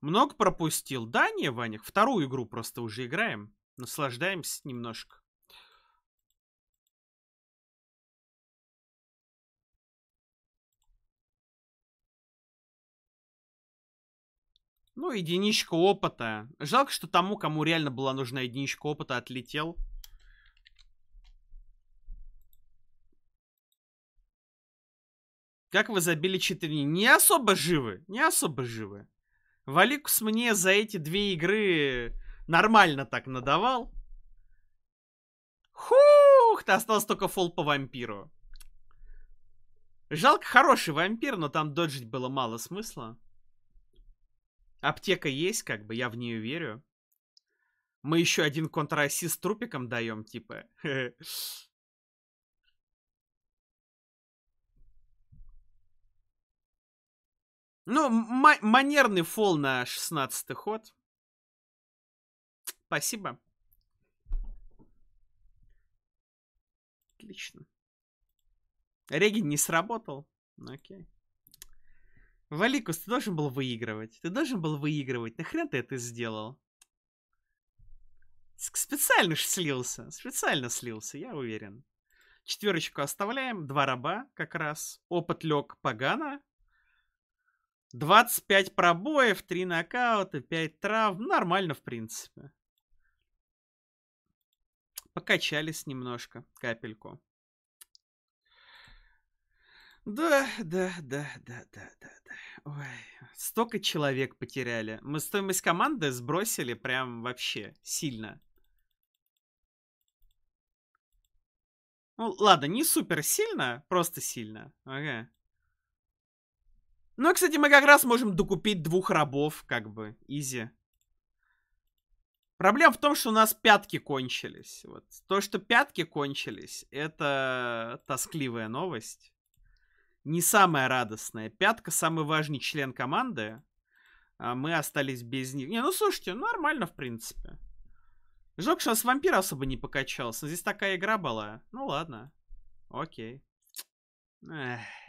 Много пропустил. Да, не, Ваня, вторую игру просто уже играем. Наслаждаемся немножко. Ну, единичка опыта. Жалко, что тому, кому реально была нужна единичка опыта, отлетел. Как вы забили 4? Не особо живы. Не особо живы. Валикус мне за эти две игры нормально так надавал. Хух, ты осталось только фол по вампиру. Жалко, хороший вампир, но там доджить было мало смысла. Аптека есть, как бы, я в нее верю. Мы еще один контрассист трупиком даем, типа. Ну, манерный фол на 16 ход. Спасибо. Отлично. Реги не сработал. Ну, окей. Валикус, ты должен был выигрывать. Ты должен был выигрывать. Нахрен ты это сделал? Специально ж слился. Специально слился, я уверен. Четверочку оставляем. Два раба как раз. Опыт лег погано. 25 пробоев, 3 нокаута, 5 травм. Ну, нормально, в принципе. Покачались немножко, капельку. Да, да, да, да, да, да, да. Ой, столько человек потеряли. Мы стоимость команды сбросили прям вообще сильно. Ну, ладно, не супер сильно, просто сильно. Ага. Ну, кстати, мы как раз можем докупить двух рабов, как бы, изи. Проблема в том, что у нас пятки кончились. Вот. То, что пятки кончились, это тоскливая новость. Не самая радостная. Пятка самый важный член команды. А мы остались без них. Не, ну слушайте, ну, нормально, в принципе. Жок, что с вампир особо не покачался. Здесь такая игра была. Ну ладно. Окей. Эх.